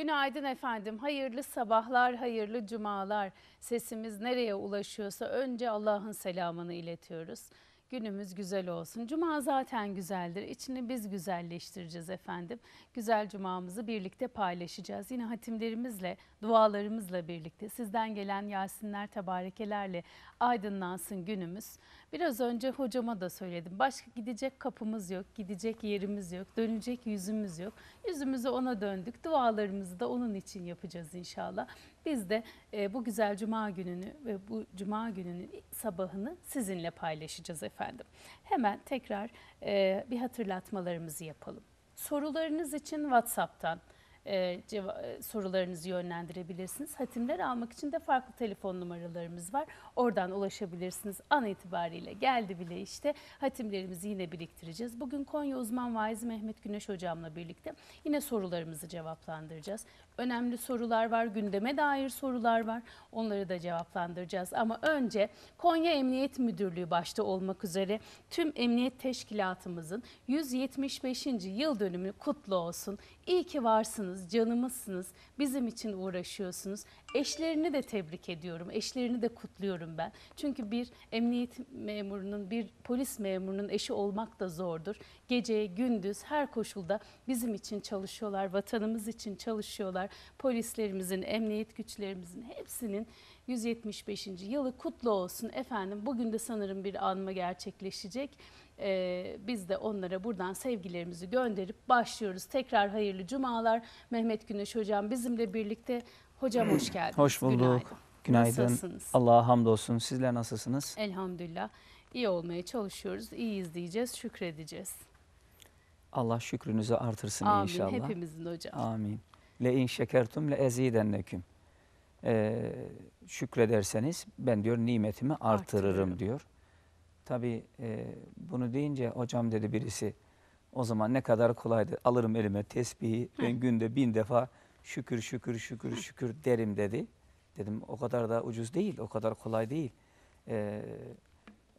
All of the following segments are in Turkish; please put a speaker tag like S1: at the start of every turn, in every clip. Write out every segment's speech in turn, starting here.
S1: Günaydın efendim. Hayırlı sabahlar, hayırlı cumalar. Sesimiz nereye ulaşıyorsa önce Allah'ın selamını iletiyoruz. Günümüz güzel olsun. Cuma zaten güzeldir. İçini biz güzelleştireceğiz efendim. Güzel cumamızı birlikte paylaşacağız. Yine hatimlerimizle, dualarımızla birlikte sizden gelen Yasinler, tebarekelerle aydınlansın günümüz. Biraz önce hocama da söyledim. Başka gidecek kapımız yok, gidecek yerimiz yok, dönecek yüzümüz yok. Yüzümüzü ona döndük. Dualarımızı da onun için yapacağız inşallah. Biz de e, bu güzel cuma gününü ve bu cuma gününün sabahını sizinle paylaşacağız efendim. Hemen tekrar e, bir hatırlatmalarımızı yapalım. Sorularınız için WhatsApp'tan e, e, sorularınızı yönlendirebilirsiniz. Hatimler almak için de farklı telefon numaralarımız var. Oradan ulaşabilirsiniz. An itibariyle geldi bile işte hatimlerimizi yine biriktireceğiz. Bugün Konya uzman vaizi Mehmet Güneş hocamla birlikte yine sorularımızı cevaplandıracağız. Önemli sorular var, gündeme dair sorular var. Onları da cevaplandıracağız. Ama önce Konya Emniyet Müdürlüğü başta olmak üzere tüm emniyet teşkilatımızın 175. yıl dönümü kutlu olsun. İyi ki varsınız, canımızsınız, bizim için uğraşıyorsunuz. Eşlerini de tebrik ediyorum, eşlerini de kutluyorum ben. Çünkü bir emniyet memurunun, bir polis memurunun eşi olmak da zordur. Geceye gündüz, her koşulda bizim için çalışıyorlar, vatanımız için çalışıyorlar. Polislerimizin, emniyet güçlerimizin hepsinin 175. yılı kutlu olsun. Efendim bugün de sanırım bir anma gerçekleşecek. E, biz de onlara buradan sevgilerimizi gönderip başlıyoruz. Tekrar hayırlı cumalar. Mehmet Güneş Hocam bizimle birlikte. Hocam hoş geldiniz. Hoş bulduk. Günaydın. Günaydın.
S2: Allah'a hamdolsun. Sizler nasılsınız?
S1: Elhamdülillah. İyi olmaya çalışıyoruz. İyi izleyeceğiz. şükredeceğiz.
S2: Allah şükrünüzü artırsın Amin. inşallah. Amin. Hepimizin hocam. Amin. Le in şekertum le ezidenneküm. Ee, şükrederseniz ben diyor nimetimi artırırım, artırırım. diyor. Tabii e, bunu deyince hocam dedi birisi o zaman ne kadar kolaydı. Alırım elime tesbihi Hı. ben günde bin defa şükür şükür şükür şükür derim dedi. Dedim o kadar da ucuz değil o kadar kolay değil. E,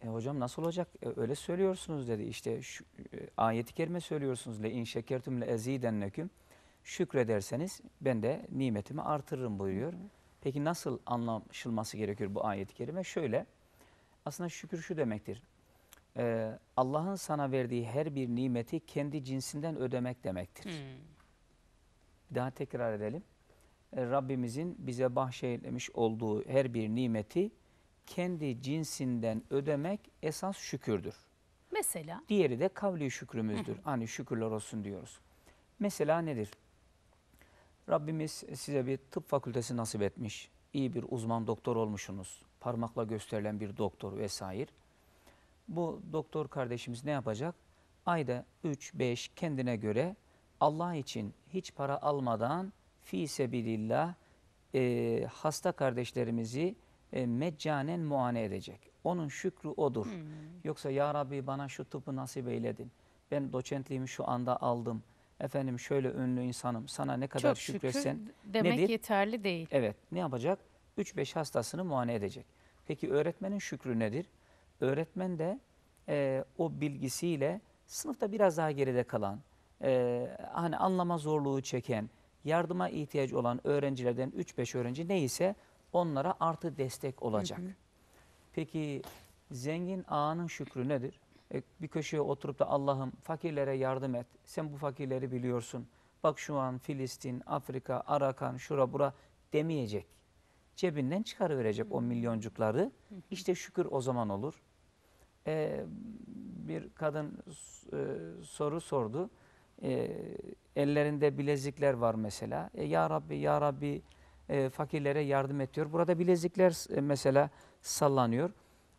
S2: e, hocam nasıl olacak e, öyle söylüyorsunuz dedi. İşte şu, e, ayeti kerime söylüyorsunuz. Le in şekertum le Şükrederseniz ben de nimetimi artırırım buyuruyor. Peki nasıl anlaşılması gerekiyor bu ayet-i kerime? Şöyle aslında şükür şu demektir. Ee, Allah'ın sana verdiği her bir nimeti kendi cinsinden ödemek demektir. Hmm. Daha tekrar edelim. Ee, Rabbimizin bize bahşeylemiş olduğu her bir nimeti kendi cinsinden ödemek esas şükürdür. Mesela? Diğeri de kavli şükrümüzdür. Hani şükürler olsun diyoruz. Mesela nedir? Rabbimiz size bir tıp fakültesi nasip etmiş. İyi bir uzman doktor olmuşsunuz parmakla gösterilen bir doktor vesaire. Bu doktor kardeşimiz ne yapacak? Ayda 3-5 kendine göre Allah için hiç para almadan fi sebilillah e, hasta kardeşlerimizi e, meccanen muane edecek. Onun şükrü odur. Hmm. Yoksa ya Rabbi bana şu tıbbı nasip eyledin. Ben doçentliğimi şu anda aldım. Efendim şöyle ünlü insanım sana ne kadar Çok şükür şükresen şükür demek nedir? yeterli değil. Evet ne yapacak? 3-5 hastasını muayene edecek. Peki öğretmenin şükrü nedir? Öğretmen de e, o bilgisiyle sınıfta biraz daha geride kalan, e, hani anlama zorluğu çeken, yardıma ihtiyacı olan öğrencilerden 3-5 öğrenci neyse onlara artı destek olacak. Hı hı. Peki zengin ağanın şükrü nedir? E, bir köşeye oturup da Allah'ım fakirlere yardım et. Sen bu fakirleri biliyorsun. Bak şu an Filistin, Afrika, Arakan, şura bura demeyecek cebinden çıkarıverecek hı hı. o hmm. milyoncukları. Hı hı. İşte şükür o zaman olur. Ee, bir kadın e, soru sordu. E, ellerinde bilezikler var mesela. E, ya Rabbi, Ya Rabbi e, fakirlere yardım et Burada bilezikler e, mesela sallanıyor.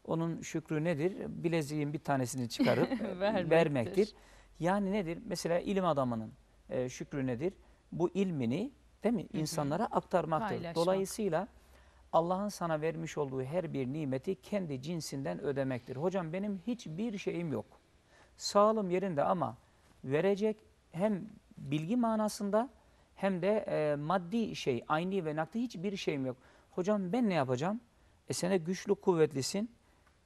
S2: Onun şükrü nedir? Bileziğin bir tanesini çıkarıp e, vermektir. vermektir. Yani nedir? Mesela ilim adamının e, şükrü nedir? Bu ilmini değil mi? Hı İnsanlara aktarmaktır. Paylaşmak. Dolayısıyla Allah'ın sana vermiş olduğu her bir nimeti kendi cinsinden ödemektir. Hocam benim hiçbir şeyim yok. Sağlığım yerinde ama verecek hem bilgi manasında hem de e, maddi şey, aynı ve nakdi hiçbir şeyim yok. Hocam ben ne yapacağım? E sen güçlü, kuvvetlisin.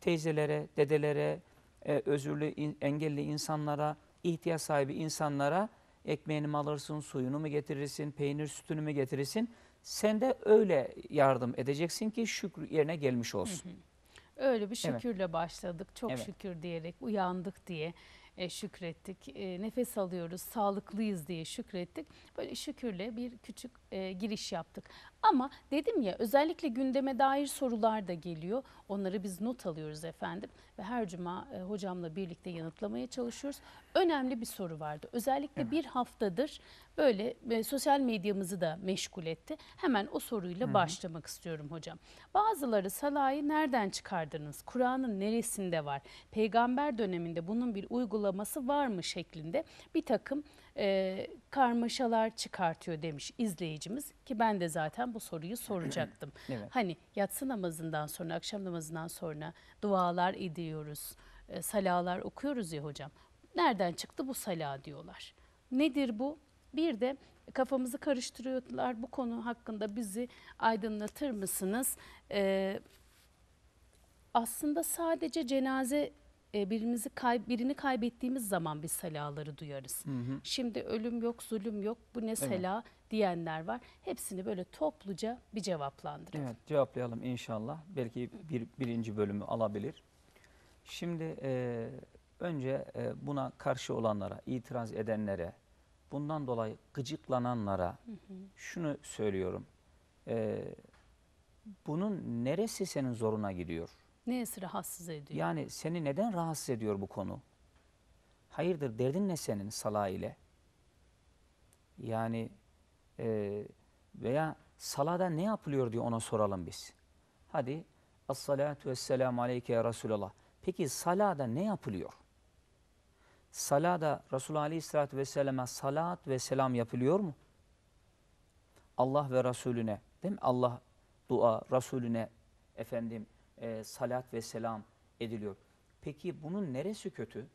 S2: Teyzelere, dedelere, e, özürlü, in, engelli insanlara, ihtiyaç sahibi insanlara ekmeğini mi alırsın, suyunu mu getirirsin, peynir sütünü mü getirirsin? Sen de öyle yardım edeceksin ki şükür yerine gelmiş olsun.
S1: Öyle bir şükürle evet. başladık. Çok evet. şükür diyerek uyandık diye e, şükrettik. E, nefes alıyoruz, sağlıklıyız diye şükrettik. Böyle şükürle bir küçük e, giriş yaptık. Ama dedim ya özellikle gündeme dair sorular da geliyor. Onları biz not alıyoruz efendim ve her cuma e, hocamla birlikte yanıtlamaya çalışıyoruz. Önemli bir soru vardı. Özellikle evet. bir haftadır böyle e, sosyal medyamızı da meşgul etti. Hemen o soruyla Hı başlamak istiyorum hocam. Bazıları salayı nereden çıkardınız? Kur'an'ın neresinde var? Peygamber döneminde bunun bir uygulaması var mı şeklinde bir takım e, karmaşalar çıkartıyor demiş izleyicimiz ki ben de zaten bu soruyu soracaktım. evet. Hani yatsı namazından sonra akşam namazından sonra dualar ediyoruz, e, salalar okuyoruz ya hocam. Nereden çıktı bu sala diyorlar. Nedir bu? Bir de kafamızı karıştırıyorlar. Bu konu hakkında bizi aydınlatır mısınız? Ee, aslında sadece cenaze e, birimizi kay, birini kaybettiğimiz zaman biz selaları duyarız. Hı hı. Şimdi ölüm yok, zulüm yok, bu ne sela evet. diyenler var. Hepsini böyle topluca bir cevaplandıralım.
S2: Evet, cevaplayalım inşallah. Belki bir birinci bölümü alabilir. Şimdi e, önce e, buna karşı olanlara, itiraz edenlere, bundan dolayı gıcıklananlara hı hı. şunu söylüyorum. E, bunun neresi senin zoruna gidiyor?
S1: Neyesi rahatsız ediyor?
S2: Yani seni neden rahatsız ediyor bu konu? Hayırdır derdin ne senin sala ile? Yani e, veya salada ne yapılıyor diye ona soralım biz. Hadi As-salatu vesselamu aleyke ya Resulallah. Peki salada ne yapılıyor? Salada Resulullah Aleyhisselatü Vesselam'a salat ve selam yapılıyor mu? Allah ve Resulüne değil mi? Allah dua, Resulüne efendim e, salat ve selam ediliyor. Peki bunun neresi kötü?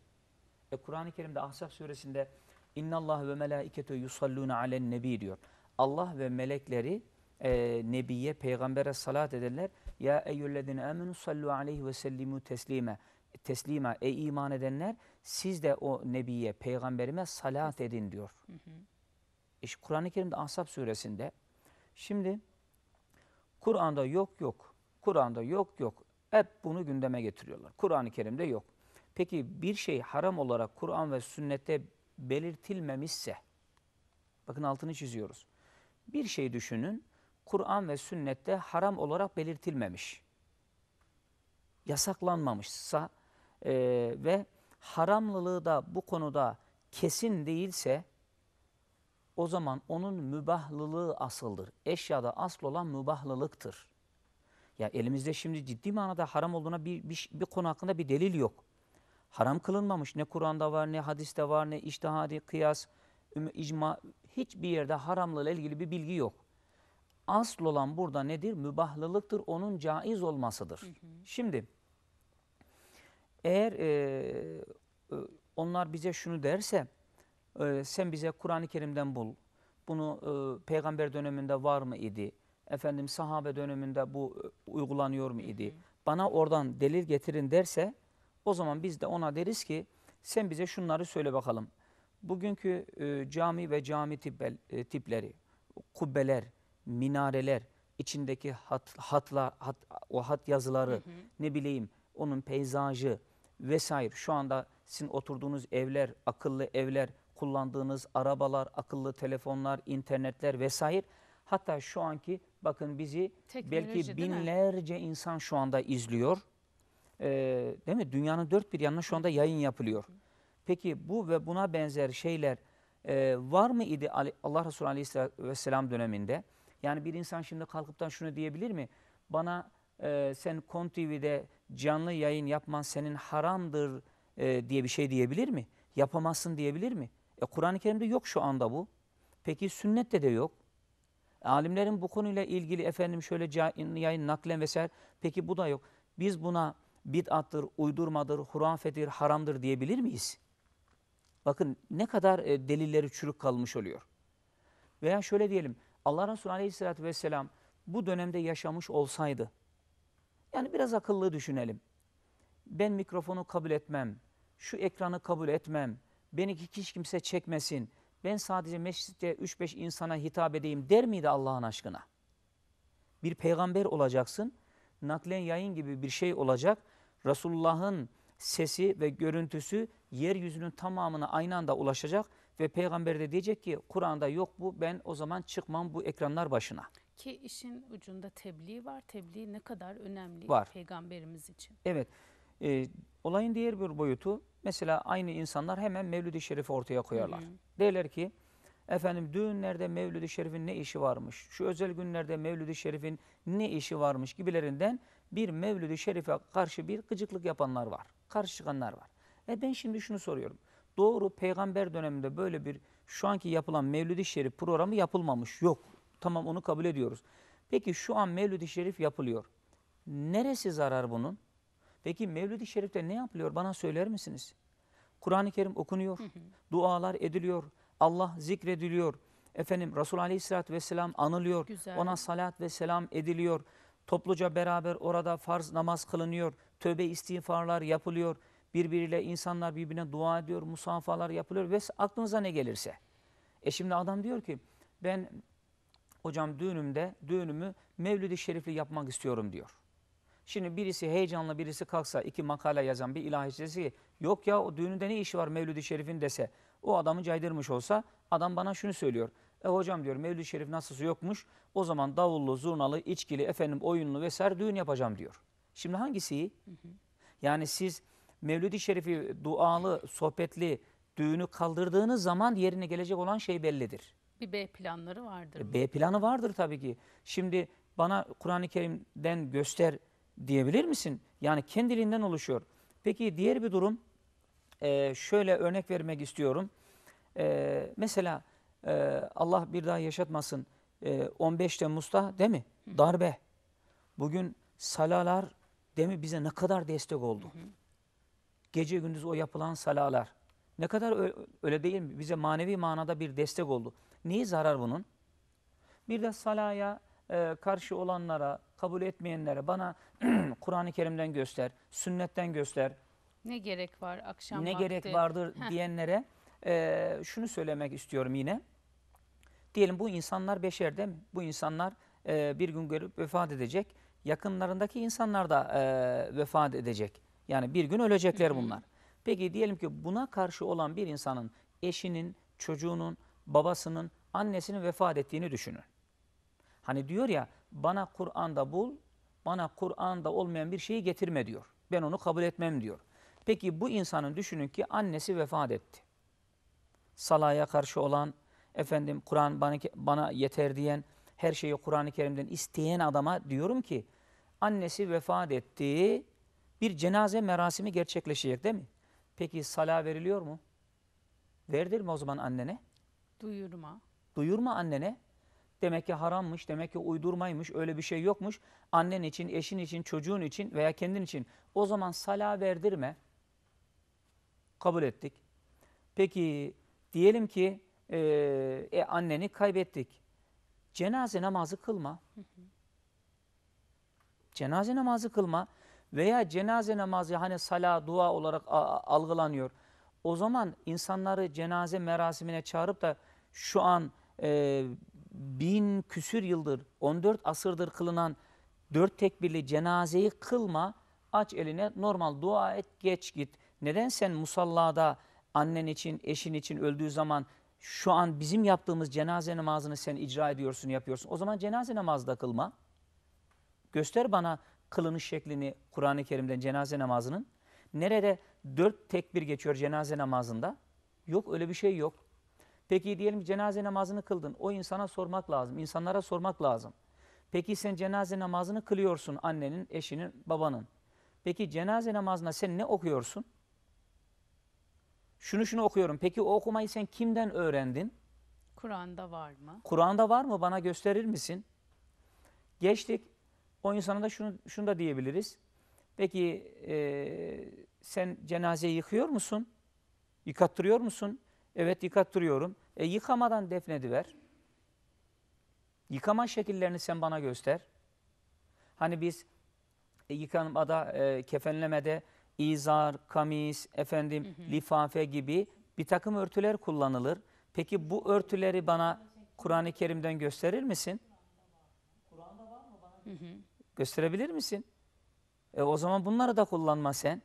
S2: E, Kur'an-ı Kerim'de Ahzab suresinde İnna Allah ve melâikete yusallûne alen nebi diyor. Allah ve melekleri e, nebiye, peygambere salat ederler. Ya eyyüllezine amenu sallu aleyhi ve sellimu teslime. Teslima ey iman edenler siz de o nebiye, peygamberime salat edin diyor. Hı hı. İşte Kur'an-ı Kerim'de Ahzab suresinde şimdi Kur'an'da yok yok Kur'an'da yok yok. Hep bunu gündeme getiriyorlar. Kur'an-ı Kerim'de yok. Peki bir şey haram olarak Kur'an ve sünnette belirtilmemişse, bakın altını çiziyoruz. Bir şey düşünün, Kur'an ve sünnette haram olarak belirtilmemiş, yasaklanmamışsa e, ve haramlılığı da bu konuda kesin değilse, o zaman onun mübahlılığı asıldır. Eşyada asıl olan mübahlılıktır. Ya elimizde şimdi ciddi manada haram olduğuna bir, bir, bir konu hakkında bir delil yok. Haram kılınmamış. Ne Kur'an'da var, ne hadiste var, ne iştihadi, kıyas, icma. Hiçbir yerde haramla ilgili bir bilgi yok. Asıl olan burada nedir? Mübahlılıktır, onun caiz olmasıdır. Hı hı. Şimdi eğer e, onlar bize şunu derse, e, sen bize Kur'an-ı Kerim'den bul, bunu e, peygamber döneminde var mı idi, efendim sahabe döneminde bu e, uygulanıyor mu idi? Bana oradan delil getirin derse o zaman biz de ona deriz ki sen bize şunları söyle bakalım. Bugünkü e, cami ve cami tibbel, e, tipleri, kubbeler, minareler, içindeki hat, hatla, hat, o hat yazıları, hı hı. ne bileyim onun peyzajı vesaire. Şu anda sizin oturduğunuz evler, akıllı evler, kullandığınız arabalar, akıllı telefonlar, internetler vesaire. Hatta şu anki Bakın bizi Teknoloji, belki binlerce insan şu anda izliyor. Ee, değil mi? Dünyanın dört bir yanına şu anda yayın yapılıyor. Peki bu ve buna benzer şeyler e, var mı idi Allah Resulü Aleyhisselatü Vesselam döneminde? Yani bir insan şimdi kalkıp da şunu diyebilir mi? Bana e, sen Kon canlı yayın yapman senin haramdır e, diye bir şey diyebilir mi? Yapamazsın diyebilir mi? E, Kur'an-ı Kerim'de yok şu anda bu. Peki sünnette de yok. Alimlerin bu konuyla ilgili efendim şöyle yayın naklen vesaire peki bu da yok. Biz buna bid'attır, uydurmadır, hurafedir, haramdır diyebilir miyiz? Bakın ne kadar e, delilleri çürük kalmış oluyor. Veya şöyle diyelim Allah Resulü Aleyhisselatü Vesselam bu dönemde yaşamış olsaydı yani biraz akıllı düşünelim. Ben mikrofonu kabul etmem, şu ekranı kabul etmem, beni hiç kimse çekmesin, ben sadece mecliste 3-5 insana hitap edeyim der miydi Allah'ın aşkına? Bir peygamber olacaksın, naklen yayın gibi bir şey olacak. Resulullah'ın sesi ve görüntüsü yeryüzünün tamamına aynı anda ulaşacak ve peygamber de diyecek ki Kur'an'da yok bu ben o zaman çıkmam bu ekranlar başına.
S1: Ki işin ucunda tebliğ var. Tebliğ ne kadar önemli var. peygamberimiz için.
S2: Evet. E, olayın diğer bir boyutu Mesela aynı insanlar hemen Mevlid-i Şerif'i ortaya koyarlar. Hı Derler ki efendim düğünlerde Mevlid-i Şerif'in ne işi varmış, şu özel günlerde Mevlid-i Şerif'in ne işi varmış gibilerinden bir Mevlid-i Şerif'e karşı bir gıcıklık yapanlar var. Karşı çıkanlar var. E ben şimdi şunu soruyorum. Doğru peygamber döneminde böyle bir şu anki yapılan Mevlid-i Şerif programı yapılmamış. Yok. Tamam onu kabul ediyoruz. Peki şu an Mevlid-i Şerif yapılıyor. Neresi zarar bunun? Peki Mevlid-i Şerif'te ne yapılıyor bana söyler misiniz? Kur'an-ı Kerim okunuyor, dualar ediliyor, Allah zikrediliyor. Efendim Resul Aleyhisselatü Vesselam anılıyor, Güzel. ona salat ve selam ediliyor. Topluca beraber orada farz namaz kılınıyor, tövbe istiğfarlar yapılıyor. Birbiriyle insanlar birbirine dua ediyor, musafalar yapılıyor ve aklınıza ne gelirse. E şimdi adam diyor ki ben hocam düğünümde düğünümü Mevlid-i Şerifli yapmak istiyorum diyor. Şimdi birisi heyecanla birisi kalksa iki makale yazan bir ilahisi yok ya o düğününde ne işi var Mevlid-i Şerif'in dese. O adamı caydırmış olsa adam bana şunu söylüyor. E hocam diyor Mevlid-i Şerif nasılsa yokmuş o zaman davullu, zurnalı, içkili, efendim oyunlu vesaire düğün yapacağım diyor. Şimdi hangisi Hı hı. Yani siz Mevlid-i Şerif'i dualı, sohbetli düğünü kaldırdığınız zaman yerine gelecek olan şey bellidir.
S1: Bir B planları vardır. E,
S2: B planı vardır tabii ki. Şimdi bana Kur'an-ı Kerim'den göster diyebilir misin? Yani kendiliğinden oluşuyor. Peki diğer bir durum e, şöyle örnek vermek istiyorum. E, mesela e, Allah bir daha yaşatmasın e, 15 Temmuz'da değil mi? Darbe. Bugün salalar değil mi bize ne kadar destek oldu? Gece gündüz o yapılan salalar. Ne kadar öyle değil mi? Bize manevi manada bir destek oldu. Neyi zarar bunun? Bir de salaya e, karşı olanlara, kabul etmeyenlere bana Kur'an-ı Kerim'den göster, sünnetten göster.
S1: Ne gerek var akşam Ne vakti. gerek vardır
S2: diyenlere e, şunu söylemek istiyorum yine. Diyelim bu insanlar beşer beşerde bu insanlar e, bir gün görüp vefat edecek. Yakınlarındaki insanlar da e, vefat edecek. Yani bir gün ölecekler bunlar. Peki diyelim ki buna karşı olan bir insanın eşinin, çocuğunun, babasının, annesinin vefat ettiğini düşünün. Hani diyor ya bana Kur'an'da bul, bana Kur'an'da olmayan bir şeyi getirme diyor. Ben onu kabul etmem diyor. Peki bu insanın düşünün ki annesi vefat etti. Salaya karşı olan, efendim Kur'an bana, bana yeter diyen, her şeyi Kur'an-ı Kerim'den isteyen adama diyorum ki annesi vefat etti, bir cenaze merasimi gerçekleşecek değil mi? Peki sala veriliyor mu? Verdir mi o zaman annene?
S1: Duyurma.
S2: Duyurma annene. Demek ki harammış, demek ki uydurmaymış, öyle bir şey yokmuş. Annen için, eşin için, çocuğun için veya kendin için. O zaman sala verdirme. Kabul ettik. Peki diyelim ki e, e, anneni kaybettik. Cenaze namazı kılma. Cenaze namazı kılma veya cenaze namazı hani sala, dua olarak algılanıyor. O zaman insanları cenaze merasimine çağırıp da şu an e, bin küsür yıldır, 14 asırdır kılınan dört tekbirli cenazeyi kılma, aç eline normal dua et, geç git. Neden sen musallada annen için, eşin için öldüğü zaman şu an bizim yaptığımız cenaze namazını sen icra ediyorsun, yapıyorsun. O zaman cenaze namazı da kılma. Göster bana kılınış şeklini Kur'an-ı Kerim'den cenaze namazının. Nerede dört tekbir geçiyor cenaze namazında? Yok öyle bir şey yok. Peki diyelim cenaze namazını kıldın. O insana sormak lazım. insanlara sormak lazım. Peki sen cenaze namazını kılıyorsun annenin, eşinin, babanın. Peki cenaze namazına sen ne okuyorsun? Şunu şunu okuyorum. Peki o okumayı sen kimden öğrendin?
S1: Kur'an'da var mı?
S2: Kur'an'da var mı? Bana gösterir misin? Geçtik. O insana da şunu, şunu da diyebiliriz. Peki e, sen cenazeyi yıkıyor musun? Yıkattırıyor musun? Evet yıkattırıyorum. E, yıkamadan defnediver. Yıkama şekillerini sen bana göster. Hani biz e, yıkanmada, e, kefenlemede izar, kamis, efendim hı hı. lifafe gibi bir takım örtüler kullanılır. Peki bu örtüleri bana Kur'an-ı Kerim'den gösterir misin? Kur'an'da var mı? Bana hı hı. Gösterebilir misin? E, o zaman bunları da kullanma sen.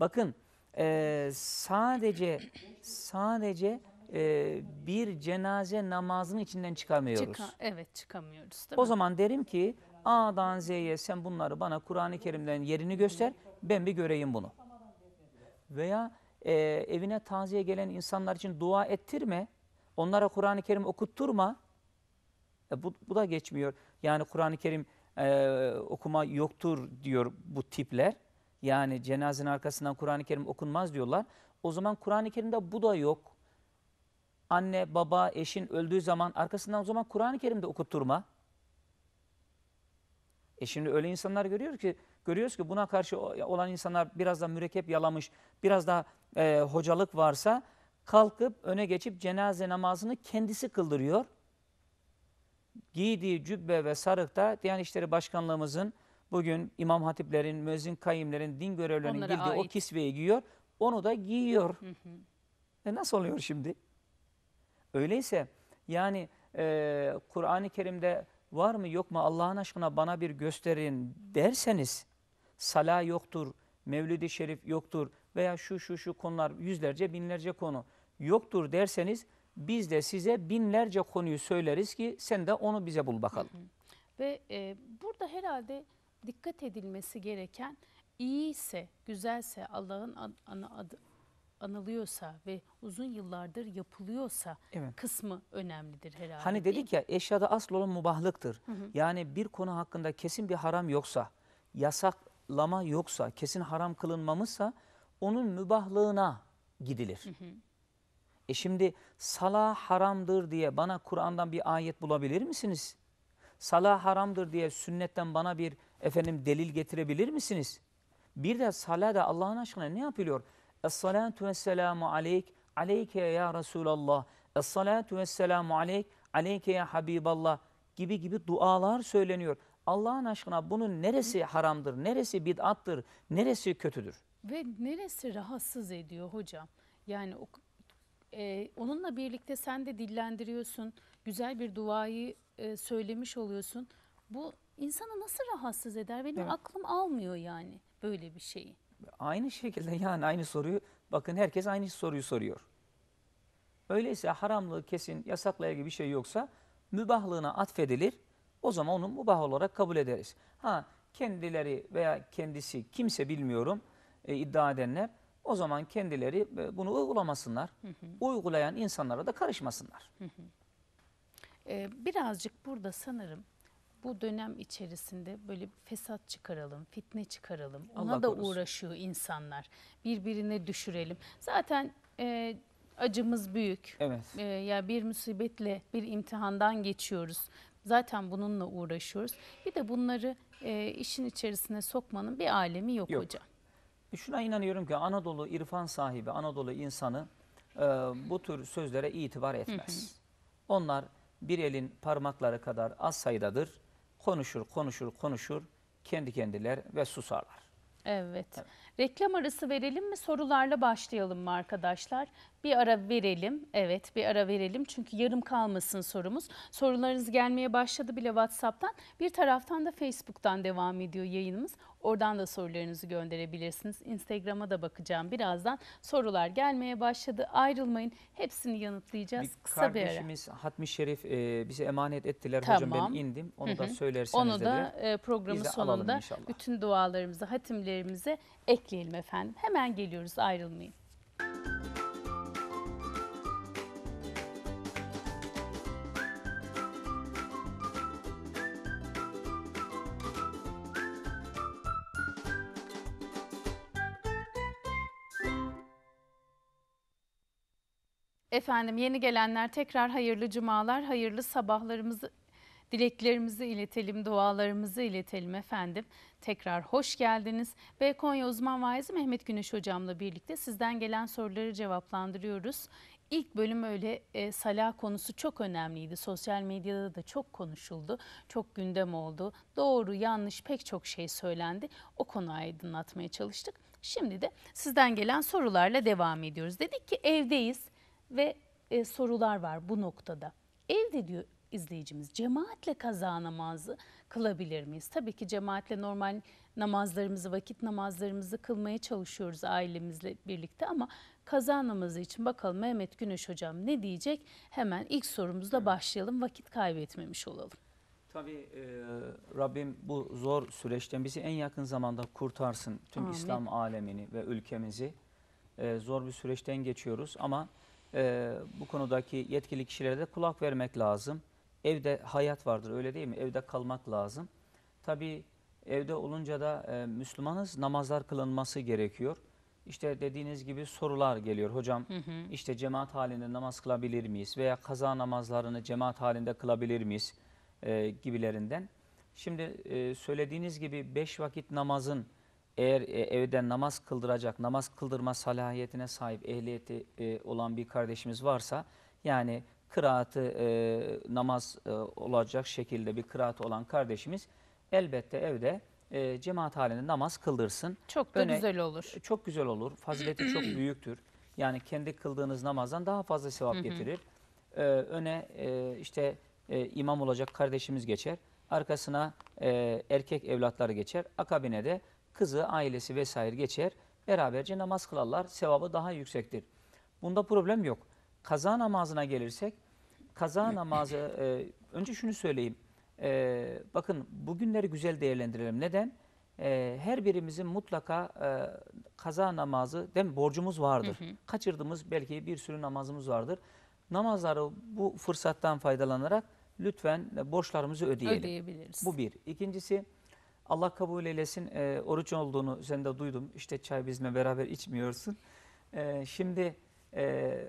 S2: Bakın e, sadece sadece e, bir cenaze namazının içinden çıkamıyoruz. Çıka,
S1: evet çıkamıyoruz. Değil o mi? zaman
S2: derim ki A'dan Z'ye sen bunları bana Kur'an-ı Kerim'den yerini göster ben bir göreyim bunu. Veya e, evine taziye gelen insanlar için dua ettirme. Onlara Kur'an-ı Kerim okutturma. E, bu, bu da geçmiyor. Yani Kur'an-ı Kerim e, okuma yoktur diyor bu tipler. Yani cenazenin arkasından Kur'an-ı Kerim okunmaz diyorlar. O zaman Kur'an-ı Kerim'de bu da yok. Anne, baba, eşin öldüğü zaman arkasından o zaman Kur'an-ı Kerim'de okutturma. E şimdi öyle insanlar görüyor ki görüyoruz ki buna karşı olan insanlar biraz da mürekkep yalamış, biraz da e, hocalık varsa kalkıp öne geçip cenaze namazını kendisi kıldırıyor. Giydiği cübbe ve sarıkta Diyanet İşleri Başkanlığımızın Bugün imam hatiplerin, müezzin kayimlerin, din görevlerinin Onlara girdiği ait. o kisveyi giyiyor. Onu da giyiyor. Hı
S3: hı.
S2: E nasıl oluyor şimdi? Öyleyse yani e, Kur'an-ı Kerim'de var mı yok mu Allah'ın aşkına bana bir gösterin derseniz sala yoktur, mevlidi şerif yoktur veya şu şu şu konular yüzlerce binlerce konu yoktur derseniz biz de size binlerce konuyu söyleriz ki sen de onu bize bul bakalım. Hı hı.
S1: Ve e, burada herhalde dikkat edilmesi gereken iyi ise, güzelse, Allah'ın an, an, adı, anılıyorsa ve uzun yıllardır yapılıyorsa evet. kısmı önemlidir herhalde. Hani dedik
S2: ya eşyada asıl olan mubahlıktır. Hı hı. Yani bir konu hakkında kesin bir haram yoksa, yasaklama yoksa, kesin haram kılınmamışsa onun mübahlığına gidilir. Hı hı. E şimdi sala haramdır diye bana Kur'an'dan bir ayet bulabilir misiniz? Sala haramdır diye sünnetten bana bir Efendim delil getirebilir misiniz? Bir de salada Allah'ın aşkına ne yapılıyor? Es-salatu vesselamu aleyk, aleyke ya Resulallah. Es-salatu vesselamu aleyk, aleyke ya Habiballah gibi gibi dualar söyleniyor. Allah'ın aşkına bunun neresi haramdır, neresi bid'attır, neresi kötüdür?
S1: Ve neresi rahatsız ediyor hocam? Yani e, onunla birlikte sen de dillendiriyorsun, güzel bir duayı e, söylemiş oluyorsun. Bu insanı nasıl rahatsız eder? Benim evet. aklım almıyor yani böyle bir şeyi.
S2: Aynı şekilde yani aynı soruyu bakın herkes aynı soruyu soruyor. Öyleyse haramlığı kesin yasakla ilgili bir şey yoksa mübahlığına atfedilir. O zaman onu mübah olarak kabul ederiz. Ha kendileri veya kendisi kimse bilmiyorum e, iddia edenler o zaman kendileri e, bunu uygulamasınlar. Hı hı. Uygulayan insanlara da karışmasınlar.
S1: Hı hı. Ee, birazcık burada sanırım bu dönem içerisinde böyle fesat çıkaralım, fitne çıkaralım. Ona Allah da korusun. uğraşıyor insanlar. Birbirine düşürelim. Zaten e, acımız büyük. Evet. E, ya yani bir musibetle bir imtihandan geçiyoruz. Zaten bununla uğraşıyoruz. Bir de bunları e, işin içerisine sokmanın bir alemi yok, yok. hocam.
S2: E şuna inanıyorum ki Anadolu irfan sahibi, Anadolu insanı e, bu tür sözlere itibar etmez. Hı hı. Onlar bir elin parmakları kadar az sayıdadır konuşur, konuşur, konuşur, kendi kendiler ve susarlar.
S1: Evet. evet. Reklam arası verelim mi? Sorularla başlayalım mı arkadaşlar? Bir ara verelim. Evet bir ara verelim. Çünkü yarım kalmasın sorumuz. Sorularınız gelmeye başladı bile WhatsApp'tan. Bir taraftan da Facebook'tan devam ediyor yayınımız. Oradan da sorularınızı gönderebilirsiniz. Instagram'a da bakacağım birazdan. Sorular gelmeye başladı. Ayrılmayın. Hepsini yanıtlayacağız. Bir Kısa bir ara. kardeşimiz
S2: Hatmi Şerif e, bize emanet ettiler hocam Tamam. ben indim. Onu da söylerseniz Onu da e, programın sonunda inşallah.
S1: bütün dualarımızı, hatimlerimizi ekleyelim efendim. Hemen geliyoruz ayrılmayın. Efendim yeni gelenler tekrar hayırlı cumalar, hayırlı sabahlarımızı dileklerimizi iletelim, dualarımızı iletelim efendim. Tekrar hoş geldiniz ve Konya uzman vaizi Mehmet Güneş hocamla birlikte sizden gelen soruları cevaplandırıyoruz. İlk bölüm öyle e, sala konusu çok önemliydi. Sosyal medyada da çok konuşuldu, çok gündem oldu. Doğru, yanlış pek çok şey söylendi. O konu aydınlatmaya çalıştık. Şimdi de sizden gelen sorularla devam ediyoruz. Dedik ki evdeyiz ve e, sorular var bu noktada. Evde diyor izleyicimiz cemaatle kaza namazı kılabilir miyiz? Tabii ki cemaatle normal namazlarımızı, vakit namazlarımızı kılmaya çalışıyoruz ailemizle birlikte ama kaza namazı için bakalım Mehmet Güneş hocam ne diyecek? Hemen ilk sorumuzla başlayalım vakit kaybetmemiş olalım.
S2: Tabii e, Rabbim bu zor süreçten bizi en yakın zamanda kurtarsın tüm Amin. İslam alemini ve ülkemizi. E, zor bir süreçten geçiyoruz ama e, bu konudaki yetkili kişilere de kulak vermek lazım. Evde hayat vardır öyle değil mi? Evde kalmak lazım. Tabi evde olunca da e, Müslümanız namazlar kılınması gerekiyor. İşte dediğiniz gibi sorular geliyor. Hocam hı hı. işte cemaat halinde namaz kılabilir miyiz? Veya kaza namazlarını cemaat halinde kılabilir miyiz? E, gibilerinden. Şimdi e, söylediğiniz gibi beş vakit namazın eğer e, evden namaz kıldıracak, namaz kıldırma salahiyetine sahip ehliyeti e, olan bir kardeşimiz varsa yani kıraatı e, namaz e, olacak şekilde bir kıraatı olan kardeşimiz elbette evde cemaat halinde namaz kıldırsın. Çok da Öne, güzel olur. Çok güzel olur. Fazileti çok büyüktür. Yani kendi kıldığınız namazdan daha fazla sevap getirir. öne işte imam olacak kardeşimiz geçer. Arkasına erkek evlatları geçer. Akabine de kızı, ailesi vesaire geçer. Beraberce namaz kılarlar. Sevabı daha yüksektir. Bunda problem yok. Kaza namazına gelirsek, kaza namazı, e, önce şunu söyleyeyim. E, bakın bugünleri güzel değerlendirelim. Neden? E, her birimizin mutlaka e, kaza namazı, değil mi? Borcumuz vardır. Hı hı. Kaçırdığımız belki bir sürü namazımız vardır. Namazları bu fırsattan faydalanarak lütfen e, borçlarımızı ödeyelim. Ödeyebiliriz. Bu bir. İkincisi Allah kabul eylesin e, oruç olduğunu sen de duydum. İşte çay bizimle beraber içmiyorsun. E, şimdi e,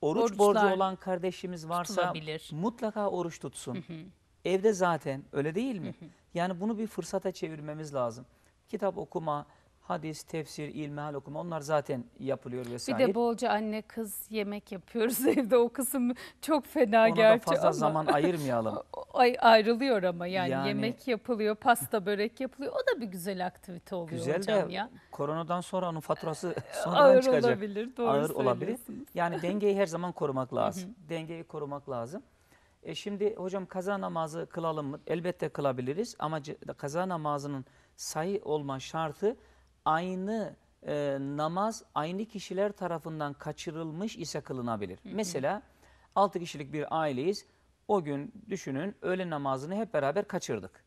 S2: oruç Oruçlar borcu olan kardeşimiz varsa tutulabilir. mutlaka oruç tutsun. Hı hı. Evde zaten öyle değil mi? Hı hı. Yani bunu bir fırsata çevirmemiz lazım. Kitap okuma, Hadis, tefsir, ilmihal okuma onlar zaten yapılıyor vesaire. Bir de
S1: bolca anne kız yemek yapıyoruz evde. O kısım çok fena Ona gerçi. Ona da fazla ama. zaman ayırmayalım. Ay, ayrılıyor ama yani, yani yemek yapılıyor, pasta börek yapılıyor. O da bir güzel aktivite oluyor güzel hocam de, ya.
S2: koronadan sonra onun faturası sonradan Ağır çıkacak. Ağır olabilir. Doğru Ağır olabilir. Yani dengeyi her zaman korumak lazım. dengeyi korumak lazım. E şimdi hocam kaza namazı kılalım mı? Elbette kılabiliriz ama kaza namazının sayı olma şartı aynı e, namaz aynı kişiler tarafından kaçırılmış ise kılınabilir. Hı hı. Mesela 6 kişilik bir aileyiz. O gün düşünün öğle namazını hep beraber kaçırdık.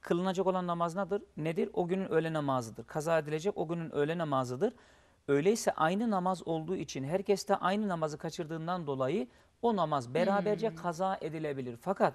S2: Kılınacak olan namaz nedir? Nedir? O günün öğle namazıdır. Kaza edilecek o günün öğle namazıdır. Öyleyse aynı namaz olduğu için herkes de aynı namazı kaçırdığından dolayı o namaz beraberce hmm. kaza edilebilir. Fakat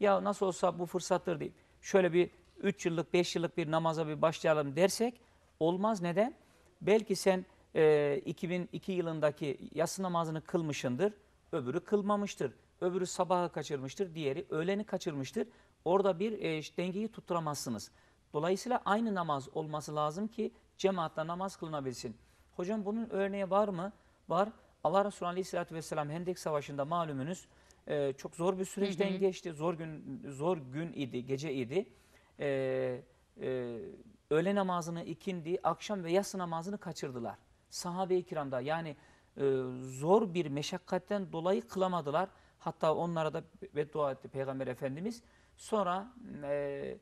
S2: ya nasıl olsa bu fırsattır deyip şöyle bir 3 yıllık 5 yıllık bir namaza bir başlayalım dersek Olmaz neden? Belki sen e, 2002 yılındaki yatsı namazını kılmışındır, öbürü kılmamıştır. Öbürü sabahı kaçırmıştır, diğeri öğleni kaçırmıştır. Orada bir e, dengeyi tutturamazsınız. Dolayısıyla aynı namaz olması lazım ki cemaatle namaz kılınabilsin. Hocam bunun örneği var mı? Var. Allah Resulü Aleyhisselatü Vesselam Hendek Savaşı'nda malumunuz e, çok zor bir süreçten hı hı. geçti. Zor gün zor gün idi, gece idi. E, e, öğle namazını, ikindi, akşam ve yas namazını kaçırdılar. Sahabe-i kiramda yani e, zor bir meşakkatten dolayı kılamadılar. Hatta onlara da beddua etti Peygamber Efendimiz. Sonra e,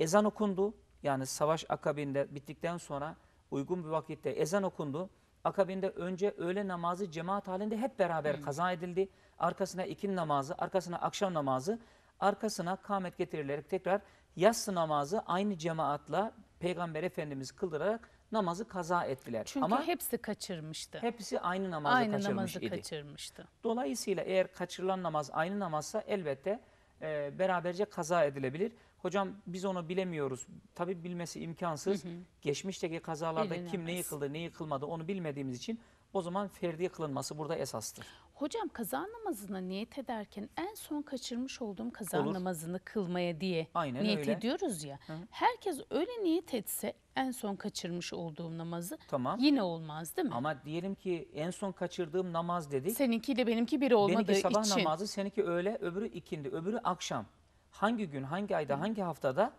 S2: ezan okundu. Yani savaş akabinde bittikten sonra uygun bir vakitte ezan okundu. Akabinde önce öğle namazı cemaat halinde hep beraber hmm. kaza edildi. Arkasına ikin namazı, arkasına akşam namazı, arkasına kamet getirilerek tekrar yatsı namazı aynı cemaatla Peygamber Efendimiz kıldırarak namazı kaza ettiler. Çünkü Ama hepsi kaçırmıştı. Hepsi aynı namazı aynı kaçırmış namazı idi. kaçırmıştı. Dolayısıyla eğer kaçırılan namaz aynı namazsa elbette e, beraberce kaza edilebilir. Hocam biz onu bilemiyoruz. Tabi bilmesi imkansız. Hı hı. Geçmişteki kazalarda Bilinemez. kim ne yıkıldı ne yıkılmadı onu bilmediğimiz için o zaman ferdi kılınması burada esastır.
S1: Hocam kaza namazına niyet ederken en son kaçırmış olduğum kaza Olur.
S2: namazını kılmaya diye Aynen niyet öyle. ediyoruz
S1: ya. Hı. Herkes öyle niyet etse en son kaçırmış olduğum namazı tamam. yine
S2: olmaz değil mi? Ama diyelim ki en son kaçırdığım namaz dedik. Seninkiyle benimki biri olmadığı benimki sabah için. namazı, seninki öğle, öbürü ikindi, öbürü akşam. Hangi gün, hangi ayda, Hı. hangi haftada?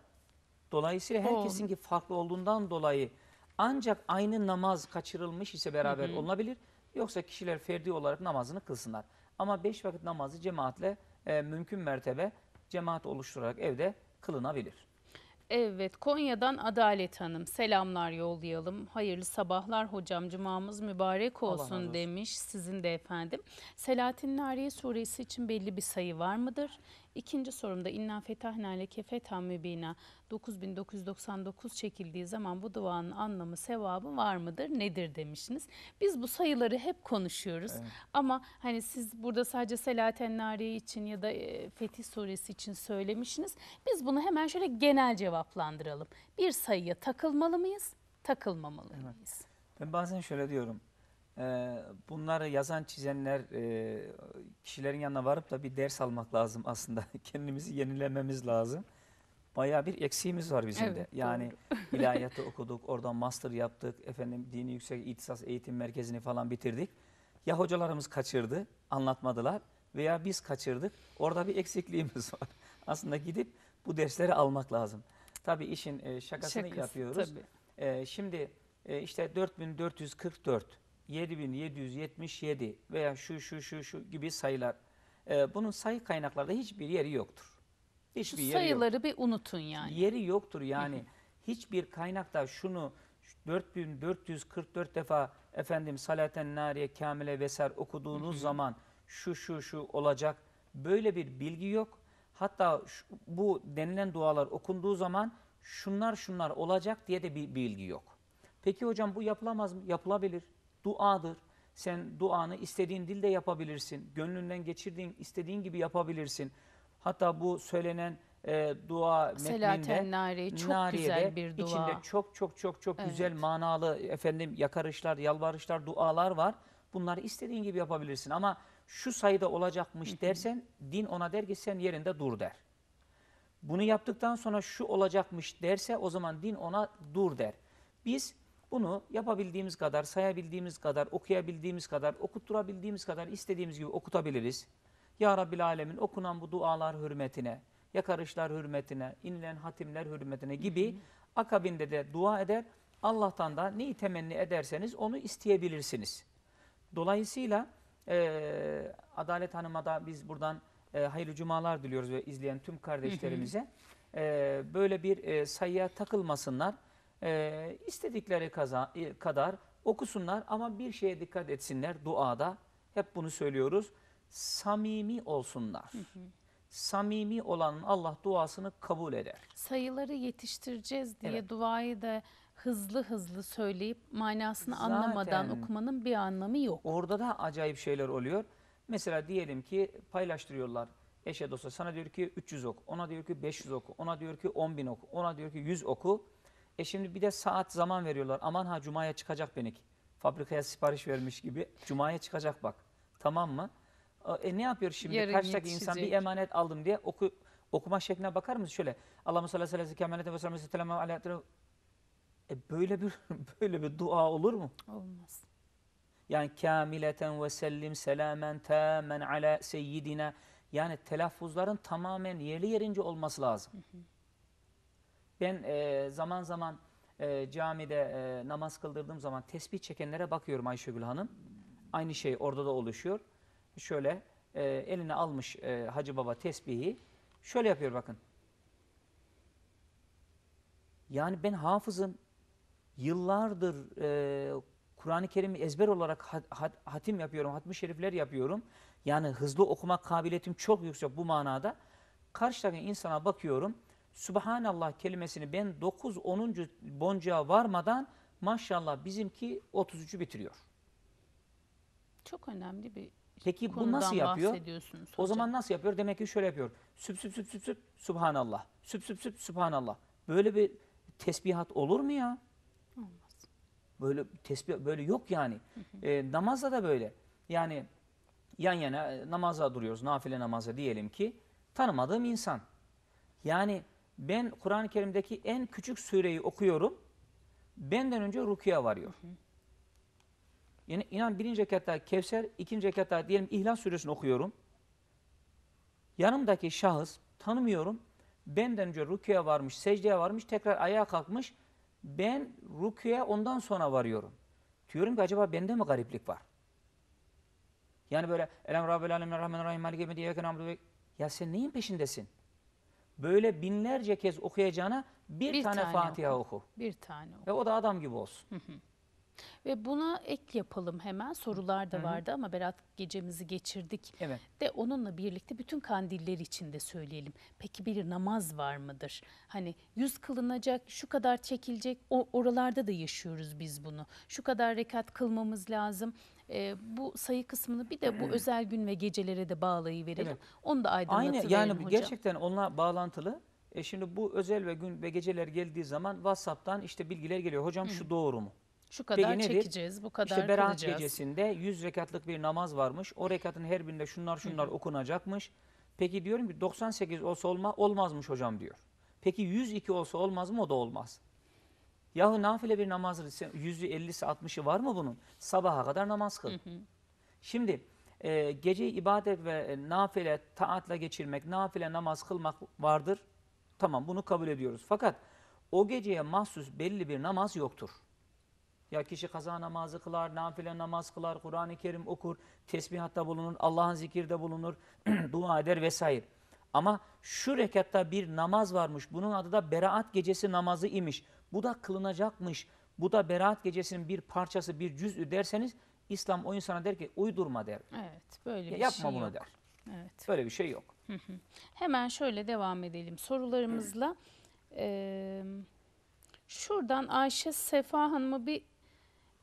S2: Dolayısıyla herkesinki farklı olduğundan dolayı ancak aynı namaz kaçırılmış ise beraber Hı -hı. olunabilir. Yoksa kişiler ferdi olarak namazını kılsınlar. Ama beş vakit namazı cemaatle e, mümkün mertebe cemaat oluşturarak evde kılınabilir.
S1: Evet Konya'dan Adalet Hanım selamlar yollayalım. Hayırlı sabahlar hocam cumamız mübarek olsun, demiş sizin de efendim. Selahattin Nariye suresi için belli bir sayı var mıdır? İkinci sorumda inna fetahna leke fetah mübina 9999 çekildiği zaman bu duanın anlamı sevabı var mıdır nedir demişsiniz. Biz bu sayıları hep konuşuyoruz evet. ama hani siz burada sadece Selahattin Nariye için ya da e, Fetih suresi için söylemişsiniz. Biz bunu hemen şöyle genel cevaplandıralım. Bir sayıya takılmalı mıyız takılmamalı mıyız?
S2: Evet. Ben bazen şöyle diyorum ee, bunları yazan çizenler e, kişilerin yanına varıp da bir ders almak lazım aslında. Kendimizi yenilememiz lazım. Bayağı bir eksiğimiz var bizim evet, de. Yani doğru. ilahiyatı okuduk, oradan master yaptık, efendim dini yüksek ihtisas eğitim merkezini falan bitirdik. Ya hocalarımız kaçırdı, anlatmadılar veya biz kaçırdık. Orada bir eksikliğimiz var. Aslında gidip bu dersleri almak lazım. Tabii işin e, şakasını Şakası, yapıyoruz. Tabii. E, şimdi işte 4444 7777 veya şu şu şu şu gibi sayılar. E, bunun sayı kaynaklarda hiçbir yeri yoktur. Hiçbir yeri sayıları
S1: yoktur. bir unutun yani.
S2: Yeri yoktur yani. Hı hı. Hiçbir kaynakta şunu 4444 defa efendim salaten nariye kamile veser okuduğunuz hı hı. zaman şu şu şu olacak. Böyle bir bilgi yok. Hatta şu, bu denilen dualar okunduğu zaman şunlar şunlar olacak diye de bir bilgi yok. Peki hocam bu yapılamaz mı? Yapılabilir duadır. Sen duanı istediğin dilde yapabilirsin. Gönlünden geçirdiğin, istediğin gibi yapabilirsin. Hatta bu söylenen e, dua metninde Nari, çok Nari'de güzel bir dua. içinde çok çok çok çok evet. güzel manalı efendim yakarışlar, yalvarışlar, dualar var. Bunları istediğin gibi yapabilirsin ama şu sayıda olacakmış dersen din ona der ki sen yerinde dur der. Bunu yaptıktan sonra şu olacakmış derse o zaman din ona dur der. Biz bunu yapabildiğimiz kadar, sayabildiğimiz kadar, okuyabildiğimiz kadar, okutturabildiğimiz kadar istediğimiz gibi okutabiliriz. Ya Rabbil Alemin okunan bu dualar hürmetine, yakarışlar hürmetine, inilen hatimler hürmetine gibi akabinde de dua eder. Allah'tan da neyi temenni ederseniz onu isteyebilirsiniz. Dolayısıyla e, Adalet Hanım'a da biz buradan e, hayırlı cumalar diliyoruz ve izleyen tüm kardeşlerimize. E, böyle bir e, sayıya takılmasınlar e, istedikleri kaza, e, kadar okusunlar ama bir şeye dikkat etsinler duada. Hep bunu söylüyoruz. Samimi olsunlar. Hı hı. Samimi olanın Allah duasını kabul eder.
S1: Sayıları yetiştireceğiz diye evet. duayı da hızlı hızlı söyleyip manasını Zaten anlamadan okumanın bir anlamı yok.
S2: Orada da acayip şeyler oluyor. Mesela diyelim ki paylaştırıyorlar eşe dosta sana diyor ki 300 oku, ona diyor ki 500 oku, ona diyor ki 10 bin oku, ona diyor ki 100 oku. E şimdi bir de saat zaman veriyorlar. Aman ha cumaya çıkacak benik. Fabrikaya sipariş vermiş gibi cumaya çıkacak bak. Tamam mı? E ne yapıyor şimdi? Yarın Kaç dakika insan bir emanet aldım diye oku, okuma şekline bakar mısın? Şöyle Allahu sallallahu aleyhi ve sellem ve sellem sellem aleyhi e böyle bir böyle bir dua olur mu? Olmaz. Yani kamileten ve sellim selamen tamen ala seyyidina. Yani telaffuzların tamamen yerli yerince olması lazım. Hı hı. Ben e, zaman zaman e, camide e, namaz kıldırdığım zaman tesbih çekenlere bakıyorum Ayşegül Hanım. Aynı şey orada da oluşuyor. Şöyle e, eline almış e, Hacı Baba tesbihi. Şöyle yapıyor bakın. Yani ben hafızım yıllardır e, Kur'an-ı Kerim'i ezber olarak hat, hat, hatim yapıyorum, hatmi şerifler yapıyorum. Yani hızlı okuma kabiliyetim çok yüksek bu manada. Karşıdaki insana bakıyorum. Subhanallah kelimesini ben 9 10. boncuğa varmadan maşallah bizimki 33'ü bitiriyor.
S1: Çok önemli bir
S2: Peki bu nasıl yapıyor? O zaman nasıl yapıyor? Demek ki şöyle yapıyor. Süp süp süp süp süp subhanallah. Süp süp süp subhanallah. Böyle bir tesbihat olur mu ya? Olmaz. Böyle tesbih böyle yok yani. e, ee, namazda da böyle. Yani yan yana e, namaza duruyoruz. Nafile namaza diyelim ki tanımadığım insan. Yani ben Kur'an-ı Kerim'deki en küçük sureyi okuyorum. Benden önce rukiye varıyor. Yani inan birinci rekatta Kevser, ikinci rekatta diyelim İhlas suresini okuyorum. Yanımdaki şahıs tanımıyorum. Benden önce rukiye varmış, secdeye varmış, tekrar ayağa kalkmış. Ben rukiye ondan sonra varıyorum. Diyorum ki acaba bende mi gariplik var? Yani böyle Elem Rabbel Alemin Rahman Rahim Malik Ebedi Ya sen neyin peşindesin? böyle binlerce kez okuyacağına bir, bir tane, tane Fatiha oku. oku. Bir tane oku. Ve o da adam gibi olsun. Hı hı.
S1: Ve buna ek yapalım hemen. Sorular da Hı -hı. vardı ama Berat gecemizi geçirdik. Evet. De onunla birlikte bütün kandiller için de söyleyelim. Peki bir namaz var mıdır? Hani yüz kılınacak, şu kadar çekilecek. O, oralarda da yaşıyoruz biz bunu. Şu kadar rekat kılmamız lazım e, bu sayı kısmını bir de bu özel gün ve gecelere de bağlayıverelim. Evet. Onu da aydınlatıverelim Aynı yani hocam. gerçekten
S2: onunla bağlantılı. E şimdi bu özel ve gün ve geceler geldiği zaman WhatsApp'tan işte bilgiler geliyor. Hocam Hı. şu doğru mu? Şu kadar Peki çekeceğiz, bu kadar İşte Berat kılacağız. gecesinde 100 rekatlık bir namaz varmış. O rekatın her birinde şunlar şunlar Hı. okunacakmış. Peki diyorum ki 98 olsa olma, olmazmış hocam diyor. Peki 102 olsa olmaz mı? O da olmaz. Yahu nafile bir namaz yüzü ellisi altmışı var mı bunun? Sabaha kadar namaz kıl. Hı hı. Şimdi e, geceyi ibadet ve nafile taatla geçirmek, nafile namaz kılmak vardır. Tamam bunu kabul ediyoruz. Fakat o geceye mahsus belli bir namaz yoktur. Ya kişi kaza namazı kılar, nafile namaz kılar, Kur'an-ı Kerim okur, tesbihatta bulunur, Allah'ın zikirde bulunur, dua eder vesaire. Ama şu rekatta bir namaz varmış, bunun adı da beraat gecesi namazı imiş bu da kılınacakmış, bu da beraat gecesinin bir parçası, bir cüz'ü derseniz İslam o insana der ki uydurma der.
S1: Evet böyle bir Yapma şey bunu yok. der.
S2: Evet. Böyle bir şey yok.
S1: Hemen şöyle devam edelim sorularımızla. Ee, şuradan Ayşe Sefa Hanım'a bir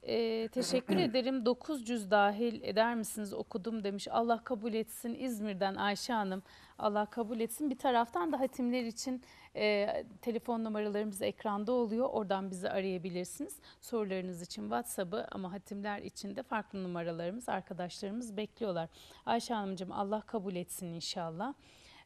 S1: e, teşekkür ederim. 9 cüz dahil eder misiniz? Okudum demiş. Allah kabul etsin İzmir'den Ayşe Hanım. Allah kabul etsin. Bir taraftan da hatimler için e, telefon numaralarımız ekranda oluyor. Oradan bizi arayabilirsiniz. Sorularınız için WhatsApp'ı ama hatimler için de farklı numaralarımız, arkadaşlarımız bekliyorlar. Ayşe Hanımcığım Allah kabul etsin inşallah.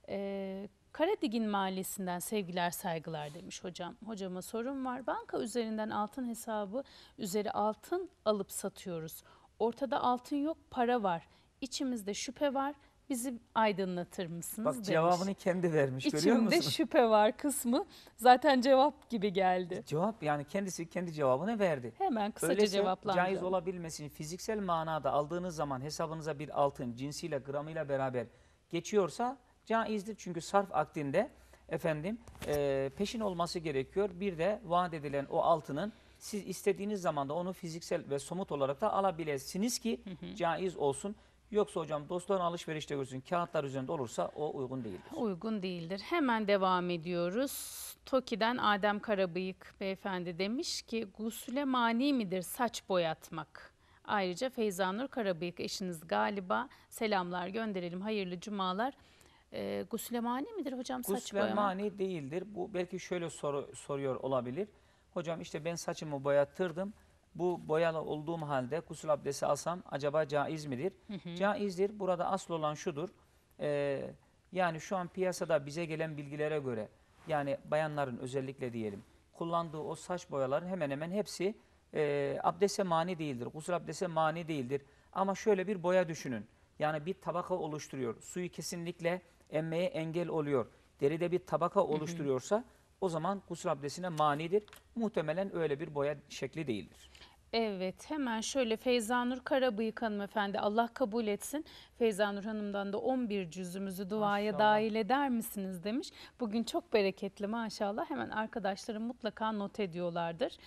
S1: E, Karadigin Mahallesi'nden sevgiler saygılar demiş hocam. Hocama sorun var. Banka üzerinden altın hesabı üzeri altın alıp satıyoruz. Ortada altın yok para var. İçimizde şüphe var. Bizi aydınlatır mısınız? Bak demiş. cevabını
S2: kendi vermiş İçimde görüyor musunuz? İçimde
S1: şüphe var kısmı zaten
S2: cevap gibi geldi. Cevap yani kendisi kendi cevabını verdi. Hemen kısaca Öyleyse cevaplandı. caiz olabilmesini fiziksel manada aldığınız zaman hesabınıza bir altın cinsiyle gramıyla beraber geçiyorsa caizdir. Çünkü sarf akdinde efendim e, peşin olması gerekiyor. Bir de vaat edilen o altının siz istediğiniz zamanda onu fiziksel ve somut olarak da alabilirsiniz ki hı hı. caiz olsun. Yoksa hocam dostların alışverişte görsün kağıtlar üzerinde olursa o uygun değildir.
S1: Uygun değildir. Hemen devam ediyoruz. Toki'den Adem Karabıyık beyefendi demiş ki gusüle mani midir saç boyatmak? Ayrıca Feyzanur Karabıyık eşiniz galiba selamlar gönderelim hayırlı cumalar e, ee, guslemani midir hocam saç boyama? Guslemani
S2: değildir. Bu belki şöyle soru, soruyor olabilir. Hocam işte ben saçımı boyattırdım. Bu boyalı olduğum halde gusül abdesti alsam acaba caiz midir? Hı hı. Caizdir. Burada asıl olan şudur. E, yani şu an piyasada bize gelen bilgilere göre yani bayanların özellikle diyelim kullandığı o saç boyaların hemen hemen hepsi e, abdese mani değildir. Gusül abdese mani değildir. Ama şöyle bir boya düşünün. Yani bir tabaka oluşturuyor. Suyu kesinlikle emmeye engel oluyor, deride bir tabaka oluşturuyorsa o zaman gusül abdestine manidir. Muhtemelen öyle bir boya şekli değildir.
S1: Evet hemen şöyle Feyzanur Karabıyık hanımefendi Allah kabul etsin. Feyzanur Hanım'dan da 11 cüzümüzü duaya maşallah. dahil eder misiniz demiş. Bugün çok bereketli maşallah hemen arkadaşlarım mutlaka not ediyorlardır.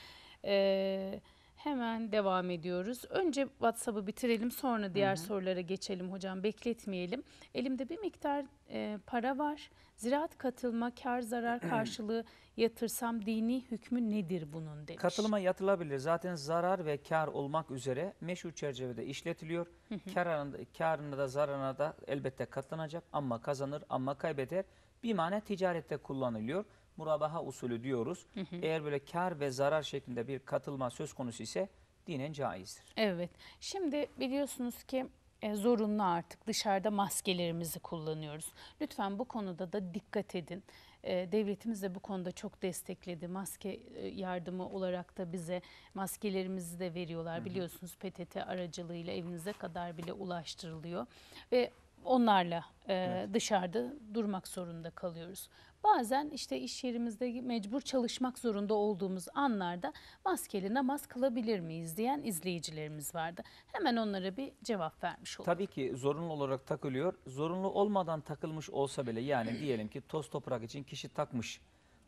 S1: Ee, Hemen devam ediyoruz. Önce WhatsApp'ı bitirelim sonra diğer Hı-hı. sorulara geçelim hocam bekletmeyelim. Elimde bir miktar e, para var. Ziraat katılma kar zarar karşılığı yatırsam dini hükmü nedir bunun demiş. Katılıma
S2: yatılabilir. Zaten zarar ve kar olmak üzere meşhur çerçevede işletiliyor. Karında, karında da zararına da elbette katlanacak ama kazanır ama kaybeder. Bir mane ticarette kullanılıyor murabaha usulü diyoruz. Hı hı. Eğer böyle kar ve zarar şeklinde bir katılma söz konusu ise dinen caizdir.
S1: Evet. Şimdi biliyorsunuz ki e, zorunlu artık dışarıda maskelerimizi kullanıyoruz. Lütfen bu konuda da dikkat edin. E, devletimiz de bu konuda çok destekledi. Maske e, yardımı olarak da bize maskelerimizi de veriyorlar. Hı hı. Biliyorsunuz PTT aracılığıyla evinize kadar bile ulaştırılıyor. Ve onlarla e, evet. dışarıda durmak zorunda kalıyoruz. Bazen işte iş yerimizde mecbur çalışmak zorunda olduğumuz anlarda maskeli namaz kılabilir miyiz diyen izleyicilerimiz vardı. Hemen onlara bir cevap vermiş olduk.
S2: Tabii ki zorunlu olarak takılıyor. Zorunlu olmadan takılmış olsa bile yani diyelim ki toz toprak için kişi takmış.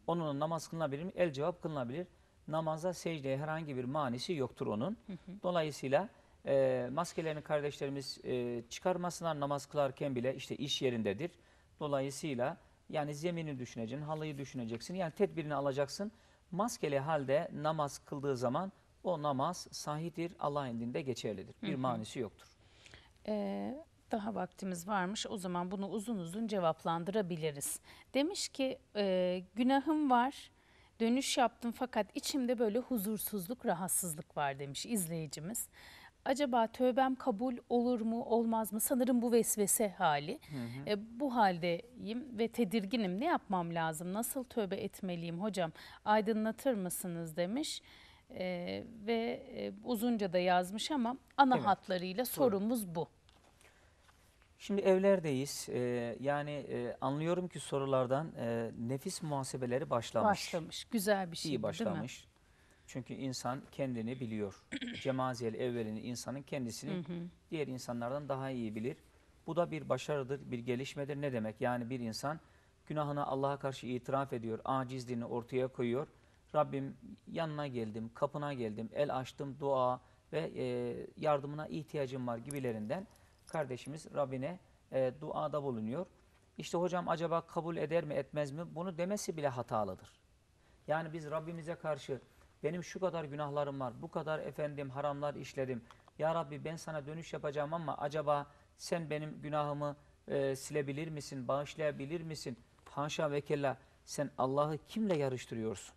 S2: onun namaz kılınabilir mi? El cevap kılınabilir. Namaza, secdeye herhangi bir manisi yoktur onun. Dolayısıyla e, maskelerini kardeşlerimiz e, çıkarmasınlar namaz kılarken bile işte iş yerindedir. Dolayısıyla yani zemini düşüneceksin, halıyı düşüneceksin. Yani tedbirini alacaksın. Maskeli halde namaz kıldığı zaman o namaz sahidir, Allah indinde geçerlidir. Bir hı hı. manisi yoktur.
S1: Ee, daha vaktimiz varmış. O zaman bunu uzun uzun cevaplandırabiliriz. Demiş ki e, günahım var, dönüş yaptım fakat içimde böyle huzursuzluk, rahatsızlık var demiş izleyicimiz acaba tövbem kabul olur mu olmaz mı? Sanırım bu vesvese hali. Hı hı. E, bu haldeyim ve tedirginim. Ne yapmam lazım? Nasıl tövbe etmeliyim hocam? Aydınlatır mısınız demiş. E, ve e, uzunca da yazmış ama ana evet. hatlarıyla sorumuz Doğru. bu.
S2: Şimdi evlerdeyiz. Ee, yani e, anlıyorum ki sorulardan e, nefis muhasebeleri başlamış. Başlamış.
S1: Güzel bir şey. İyi başlamış. Değil
S2: mi? Çünkü insan kendini biliyor. Cemaziyel evvelini insanın kendisini hı hı. diğer insanlardan daha iyi bilir. Bu da bir başarıdır, bir gelişmedir. Ne demek? Yani bir insan günahını Allah'a karşı itiraf ediyor, acizliğini ortaya koyuyor. Rabbim yanına geldim, kapına geldim, el açtım, dua ve e, yardımına ihtiyacım var gibilerinden kardeşimiz Rabbine e, duada bulunuyor. İşte hocam acaba kabul eder mi etmez mi? Bunu demesi bile hatalıdır. Yani biz Rabbimize karşı benim şu kadar günahlarım var, bu kadar efendim haramlar işledim. Ya Rabbi ben sana dönüş yapacağım ama acaba sen benim günahımı e, silebilir misin, bağışlayabilir misin? Haşa ve kella sen Allah'ı kimle yarıştırıyorsun?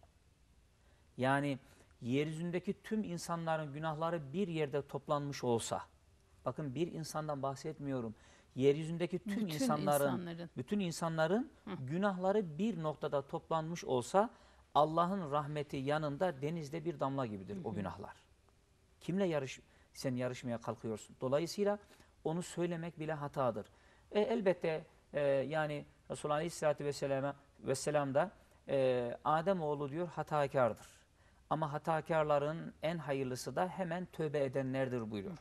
S2: Yani yeryüzündeki tüm insanların günahları bir yerde toplanmış olsa, bakın bir insandan bahsetmiyorum, yeryüzündeki tüm bütün insanların, insanların, bütün insanların Hı. günahları bir noktada toplanmış olsa, Allah'ın rahmeti yanında denizde bir damla gibidir o günahlar. Kimle yarış sen yarışmaya kalkıyorsun? Dolayısıyla onu söylemek bile hatadır. E, elbette e, yani Resulullah Aleyhisselatü Vesselam'a Vesselam da e, oğlu diyor hatakardır. Ama hatakarların en hayırlısı da hemen tövbe edenlerdir buyuruyor.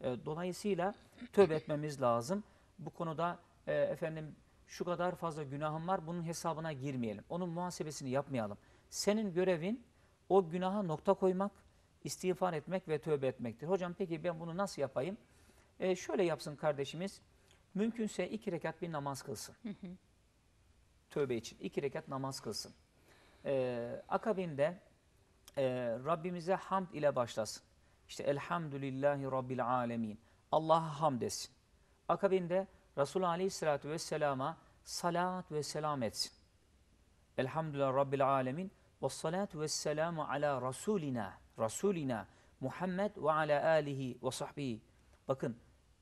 S2: E, dolayısıyla tövbe etmemiz lazım. Bu konuda e, efendim şu kadar fazla günahım var bunun hesabına girmeyelim. Onun muhasebesini yapmayalım. Senin görevin o günaha nokta koymak, istiğfar etmek ve tövbe etmektir. Hocam peki ben bunu nasıl yapayım? E, şöyle yapsın kardeşimiz. Mümkünse iki rekat bir namaz kılsın. Hı hı. Tövbe için iki rekat namaz kılsın. E, akabinde e, Rabbimize hamd ile başlasın. İşte elhamdülillahi rabbil alemin. Allah'a hamd etsin. Akabinde Resul Aleyhisselatü Vesselam'a salat ve selam etsin. Elhamdülillah Rabbil Alemin ve salatu ve selamu ala Rasulina, Rasulina Muhammed ve ala alihi ve sahbihi. Bakın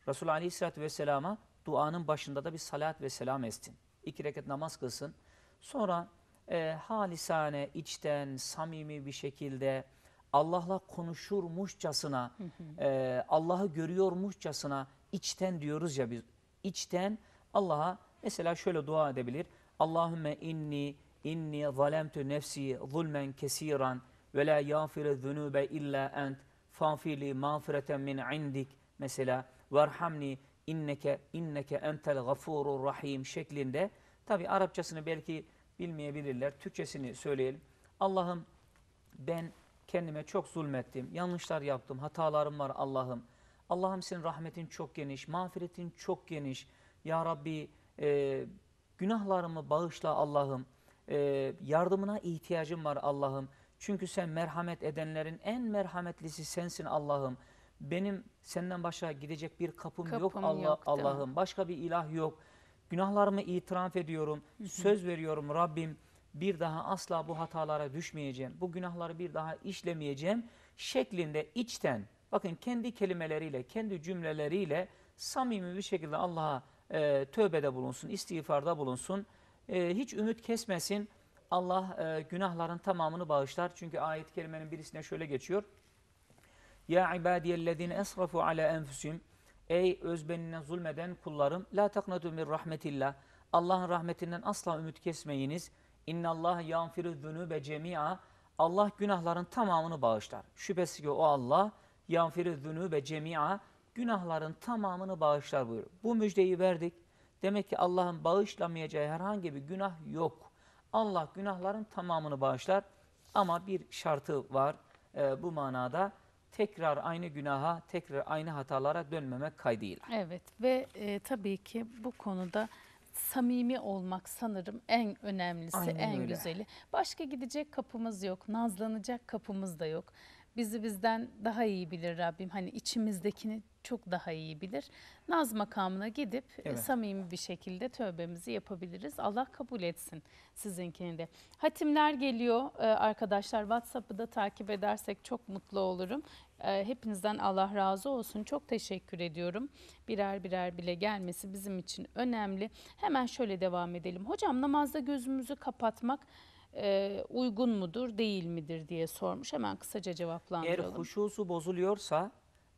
S2: Resul Aleyhisselatü Vesselam'a duanın başında da bir salat ve selam etsin. İki reket namaz kılsın. Sonra e, halisane, içten, samimi bir şekilde Allah'la konuşurmuşçasına, e, Allah'ı görüyormuşçasına içten diyoruz ya biz içten Allah'a mesela şöyle dua edebilir. Allahümme inni inni zalemtu nefsi zulmen kesiran ve la yafire zunube illa ent fafili mağfireten min indik mesela verhamni inneke inneke entel gafurur rahim şeklinde. Tabi Arapçasını belki bilmeyebilirler. Türkçesini söyleyelim. Allah'ım ben kendime çok zulmettim. Yanlışlar yaptım. Hatalarım var Allah'ım. Allah'ım senin rahmetin çok geniş, mağfiretin çok geniş. Ya Rabbi e, günahlarımı bağışla Allah'ım. E, yardımına ihtiyacım var Allah'ım. Çünkü sen merhamet edenlerin en merhametlisi sensin Allah'ım. Benim senden başka gidecek bir kapım, kapım yok Allah Allah'ım. Başka bir ilah yok. Günahlarımı itiraf ediyorum. Hı hı. Söz veriyorum Rabbim bir daha asla bu hatalara düşmeyeceğim. Bu günahları bir daha işlemeyeceğim şeklinde içten Bakın kendi kelimeleriyle, kendi cümleleriyle samimi bir şekilde Allah'a e, tövbede bulunsun, istiğfarda bulunsun. E, hiç ümit kesmesin. Allah e, günahların tamamını bağışlar. Çünkü ayet-i kerimenin birisine şöyle geçiyor. Ya ibadiyellezine esrafu ala enfusim. Ey özbenine zulmeden kullarım. La taknatu min rahmetillah. Allah'ın rahmetinden asla ümit kesmeyiniz. İnna Allah yanfiru zunube cemi'a. Allah günahların tamamını bağışlar. Şüphesiz ki o Allah yanfiriz ve cemi'a günahların tamamını bağışlar buyuruyor. Bu müjdeyi verdik. Demek ki Allah'ın bağışlamayacağı herhangi bir günah yok. Allah günahların tamamını bağışlar ama bir şartı var e, bu manada tekrar aynı günaha, tekrar aynı hatalara dönmemek kaydıyla.
S1: Evet ve e, tabii ki bu konuda samimi olmak sanırım en önemlisi, Aynen en öyle. güzeli. Başka gidecek kapımız yok, nazlanacak kapımız da yok bizi bizden daha iyi bilir Rabbim. Hani içimizdekini çok daha iyi bilir. Naz makamına gidip e, evet. samimi bir şekilde tövbemizi yapabiliriz. Allah kabul etsin sizinkini de. Hatimler geliyor e, arkadaşlar. WhatsApp'ı da takip edersek çok mutlu olurum. E, hepinizden Allah razı olsun. Çok teşekkür ediyorum. Birer birer bile gelmesi bizim için önemli. Hemen şöyle devam edelim. Hocam namazda gözümüzü kapatmak e, uygun mudur değil midir diye sormuş. Hemen kısaca cevaplandıralım. Eğer
S2: huşusu bozuluyorsa,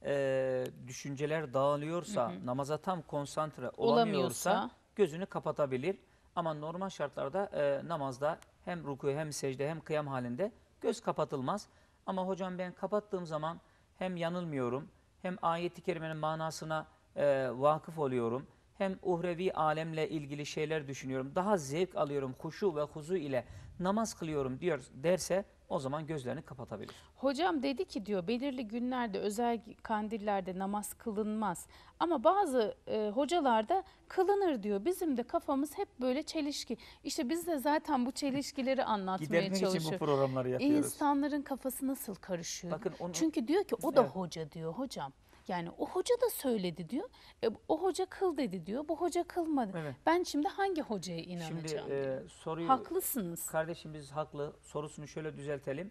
S2: e, düşünceler dağılıyorsa, hı hı. namaza tam konsantre olamıyorsa, olamıyorsa gözünü kapatabilir. Ama normal şartlarda e, namazda hem ruku hem secde hem kıyam halinde göz kapatılmaz. Ama hocam ben kapattığım zaman hem yanılmıyorum hem ayeti kerimenin manasına e, vakıf oluyorum. Hem uhrevi alemle ilgili şeyler düşünüyorum. Daha zevk alıyorum huşu ve huzu ile namaz kılıyorum diyor derse o zaman gözlerini kapatabilir.
S1: Hocam dedi ki diyor belirli günlerde özel kandillerde namaz kılınmaz ama bazı e, hocalarda kılınır diyor. Bizim de kafamız hep böyle çelişki. İşte biz de zaten bu çelişkileri anlatmaya Gidermek çalışıyoruz. için bu programları yapıyoruz. İnsanların kafası nasıl karışıyor? Bakın onu... Çünkü diyor ki o da evet. hoca diyor hocam. Yani o hoca da söyledi diyor. E, o hoca kıl dedi diyor. Bu hoca kılmadı. Evet. Ben şimdi hangi hocaya inanacağım? Şimdi
S2: e, soruyu haklısınız. Kardeşimiz haklı. Sorusunu şöyle düzeltelim.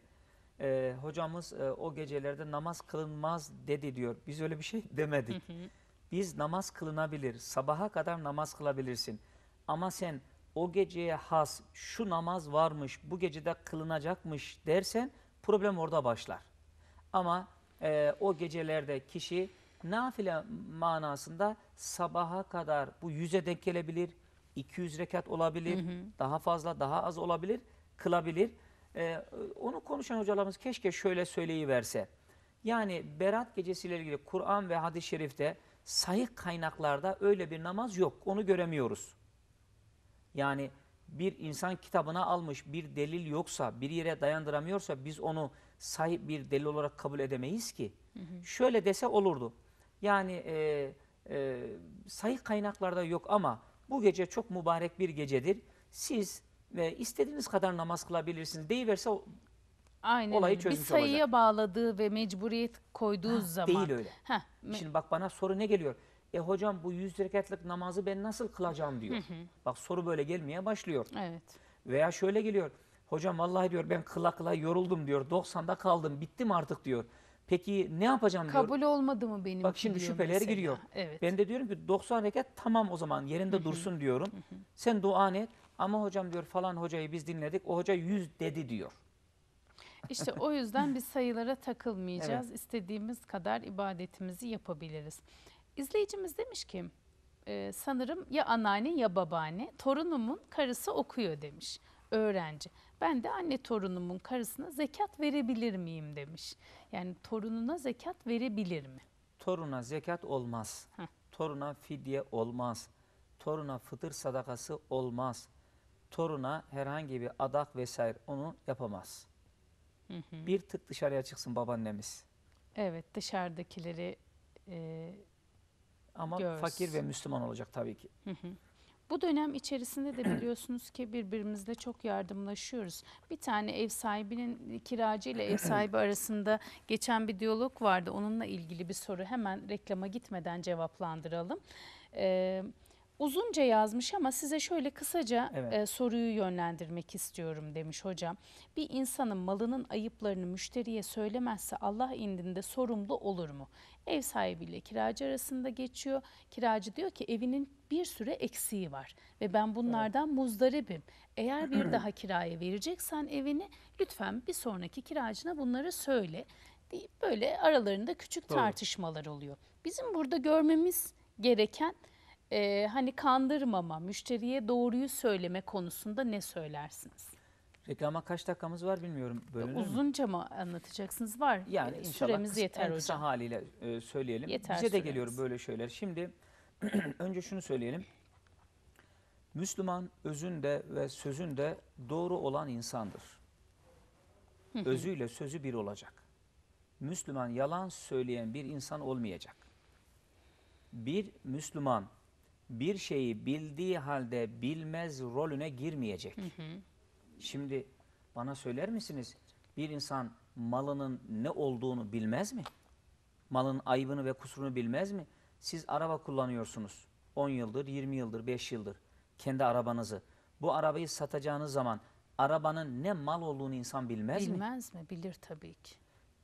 S2: E, hocamız e, o gecelerde namaz kılınmaz dedi diyor. Biz öyle bir şey demedik. Hı hı. Biz namaz kılınabilir. Sabaha kadar namaz kılabilirsin. Ama sen o geceye has şu namaz varmış, bu gecede kılınacakmış dersen problem orada başlar. Ama e, o gecelerde kişi nafile manasında sabaha kadar bu yüze denk gelebilir, 200 rekat olabilir, hı hı. daha fazla daha az olabilir, kılabilir. Ee, onu konuşan hocalarımız keşke şöyle söyleyiverse. Yani Berat gecesiyle ilgili Kur'an ve hadis-i şerifte sahih kaynaklarda öyle bir namaz yok. Onu göremiyoruz. Yani bir insan kitabına almış bir delil yoksa, bir yere dayandıramıyorsa biz onu sahip bir delil olarak kabul edemeyiz ki. Hı hı. Şöyle dese olurdu. Yani e, e, sayı kaynaklarda yok ama bu gece çok mübarek bir gecedir. Siz e, istediğiniz kadar namaz kılabilirsiniz deyiverse
S1: Aynen olayı çözmüş olacak. Bir sayıya olacak. bağladığı ve mecburiyet koyduğu ha, zaman. Değil öyle. Ha, Şimdi
S2: bak bana soru ne geliyor? E hocam bu 100 rekatlık namazı ben nasıl kılacağım diyor. Hı hı. Bak soru böyle gelmeye başlıyor. Evet. Veya şöyle geliyor. Hocam vallahi diyor ben kıla kıla yoruldum diyor. 90'da kaldım bittim artık diyor. Peki ne yapacağım Kabul diyor.
S1: Kabul olmadı mı benim Bak şimdi şüpheler giriyor. Evet.
S2: Ben de diyorum ki 90 rekat tamam o zaman yerinde hı hı. dursun diyorum. Hı hı. Sen dua et ama hocam diyor falan hocayı biz dinledik. O hoca 100 dedi diyor.
S1: İşte o yüzden biz sayılara takılmayacağız. Evet. İstediğimiz kadar ibadetimizi yapabiliriz. İzleyicimiz demiş ki e, sanırım ya anneanne ya babaanne torunumun karısı okuyor demiş öğrenci. Ben de anne torunumun karısına zekat verebilir miyim demiş. Yani torununa zekat verebilir
S2: mi? Toruna zekat olmaz. Heh. Toruna fidye olmaz. Toruna fıtır sadakası olmaz. Toruna herhangi bir adak vesaire onu yapamaz. Hı hı. Bir tık dışarıya çıksın babaannemiz.
S1: Evet dışarıdakileri e, ama Göz. fakir ve Müslüman olacak tabii ki. Hı hı. Bu dönem içerisinde de biliyorsunuz ki birbirimizle çok yardımlaşıyoruz. Bir tane ev sahibinin kiracı ile ev sahibi arasında geçen bir diyalog vardı. Onunla ilgili bir soru hemen reklama gitmeden cevaplandıralım. Evet Uzunca yazmış ama size şöyle kısaca evet. e, soruyu yönlendirmek istiyorum demiş hocam. Bir insanın malının ayıplarını müşteriye söylemezse Allah indinde sorumlu olur mu? Ev sahibiyle kiracı arasında geçiyor. Kiracı diyor ki evinin bir süre eksiği var ve ben bunlardan evet. muzdaribim. Eğer bir daha kiraya vereceksen evini lütfen bir sonraki kiracına bunları söyle deyip böyle aralarında küçük Doğru. tartışmalar oluyor. Bizim burada görmemiz gereken e, hani kandırmama, müşteriye doğruyu söyleme konusunda ne söylersiniz?
S2: Reklama kaç dakikamız var bilmiyorum. Bölünür Uzunca
S1: mı anlatacaksınız? Var. Yani inşallah süremiz kısa, yeter en kısa
S2: hocam. haliyle e, söyleyelim. Yeter Bize de süremiz. geliyor böyle şeyler. Şimdi önce şunu söyleyelim. Müslüman özünde ve sözünde doğru olan insandır. Özüyle sözü bir olacak. Müslüman yalan söyleyen bir insan olmayacak. Bir Müslüman bir şeyi bildiği halde bilmez rolüne girmeyecek. Hı hı. Şimdi bana söyler misiniz bir insan malının ne olduğunu bilmez mi? Malın ayıbını ve kusurunu bilmez mi? Siz araba kullanıyorsunuz 10 yıldır, 20 yıldır, 5 yıldır kendi arabanızı. Bu arabayı satacağınız zaman arabanın ne mal olduğunu insan bilmez, bilmez mi?
S1: Bilmez mi? Bilir tabii ki.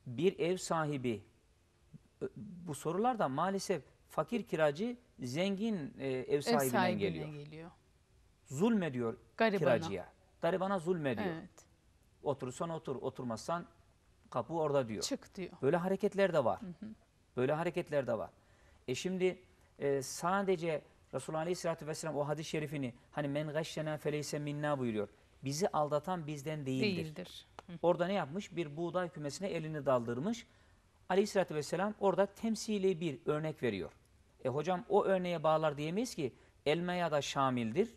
S2: Bir ev sahibi bu sorularda maalesef Fakir kiracı zengin e, ev sahibine ev sahibinden geliyor. geliyor. Zulmediyor Garibana. kiracıya. Garibana zulmediyor. Evet. Oturursan otur, oturmazsan kapı orada diyor. Çık diyor. Böyle hareketler de var. Hı hı. Böyle hareketler de var. E şimdi e, sadece Resulullah Aleyhisselatü Vesselam o hadis-i şerifini hani men gashşena feleyse minna buyuruyor. Bizi aldatan bizden değildir. değildir. Orada ne yapmış? Bir buğday kümesine elini daldırmış. Aleyhisselatü Vesselam orada temsili bir örnek veriyor. E hocam o örneğe bağlar diyemeyiz ki elmaya da şamildir.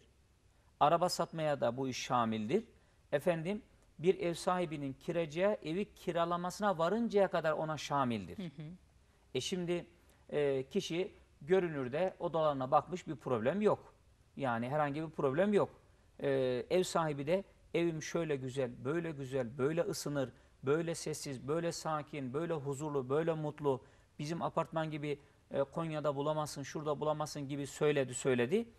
S2: Araba satmaya da bu iş şamildir. Efendim bir ev sahibinin kiracıya evi kiralamasına varıncaya kadar ona şamildir. Hı hı. E şimdi e, kişi görünürde odalarına bakmış bir problem yok. Yani herhangi bir problem yok. E, ev sahibi de evim şöyle güzel, böyle güzel, böyle ısınır, böyle sessiz, böyle sakin, böyle huzurlu, böyle mutlu. Bizim apartman gibi e, Konya'da bulamazsın, şurada bulamazsın gibi söyledi söyledi.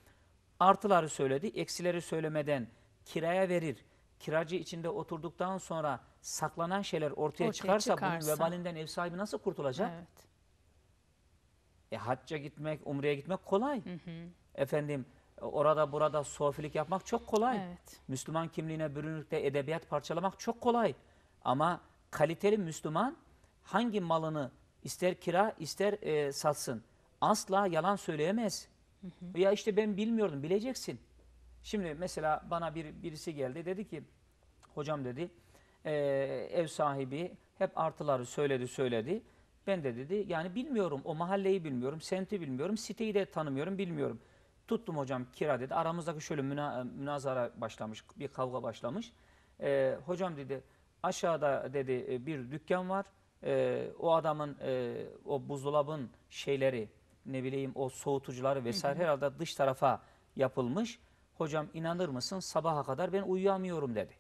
S2: Artıları söyledi, eksileri söylemeden kiraya verir. Kiracı içinde oturduktan sonra saklanan şeyler ortaya, ortaya çıkarsa, çıkarsa bunun vebalinden ev sahibi nasıl kurtulacak? Evet. E, hacca gitmek, umreye gitmek kolay. Hı hı. Efendim e, orada burada sofilik yapmak çok kolay. Evet. Müslüman kimliğine bürünüp de edebiyat parçalamak çok kolay. Ama kaliteli Müslüman hangi malını ister kira ister e, satsın. Asla yalan söyleyemez. Hı hı. Ya işte ben bilmiyordum bileceksin. Şimdi mesela bana bir birisi geldi dedi ki hocam dedi e, ev sahibi hep artıları söyledi söyledi. Ben de dedi yani bilmiyorum o mahalleyi bilmiyorum, semti bilmiyorum, siteyi de tanımıyorum bilmiyorum. Tuttum hocam kira dedi. Aramızdaki şöyle müna, e, münazara başlamış, bir kavga başlamış. E, hocam dedi aşağıda dedi e, bir dükkan var e, o adamın e, o buzdolabın şeyleri ne bileyim o soğutucuları vesaire herhalde dış tarafa yapılmış. Hocam inanır mısın sabaha kadar ben uyuyamıyorum dedi.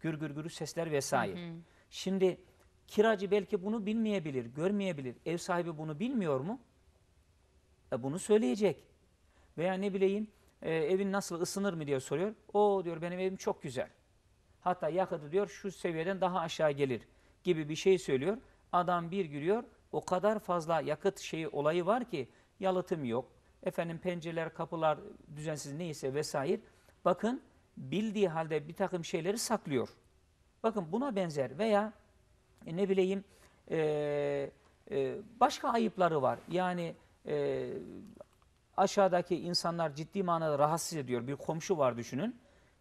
S2: Gür gür gürü sesler vesaire. Hı hı. Şimdi kiracı belki bunu bilmeyebilir, görmeyebilir. Ev sahibi bunu bilmiyor mu? E bunu söyleyecek. Veya ne bileyim e, evin nasıl ısınır mı diye soruyor. O diyor benim evim çok güzel. Hatta yakıtı diyor şu seviyeden daha aşağı gelir gibi bir şey söylüyor. Adam bir gülüyor. O kadar fazla yakıt şeyi olayı var ki yalıtım yok. Efendim pencereler, kapılar düzensiz neyse vesaire. Bakın bildiği halde bir takım şeyleri saklıyor. Bakın buna benzer veya e, ne bileyim e, e, başka ayıpları var. Yani e, aşağıdaki insanlar ciddi manada rahatsız ediyor. Bir komşu var düşünün.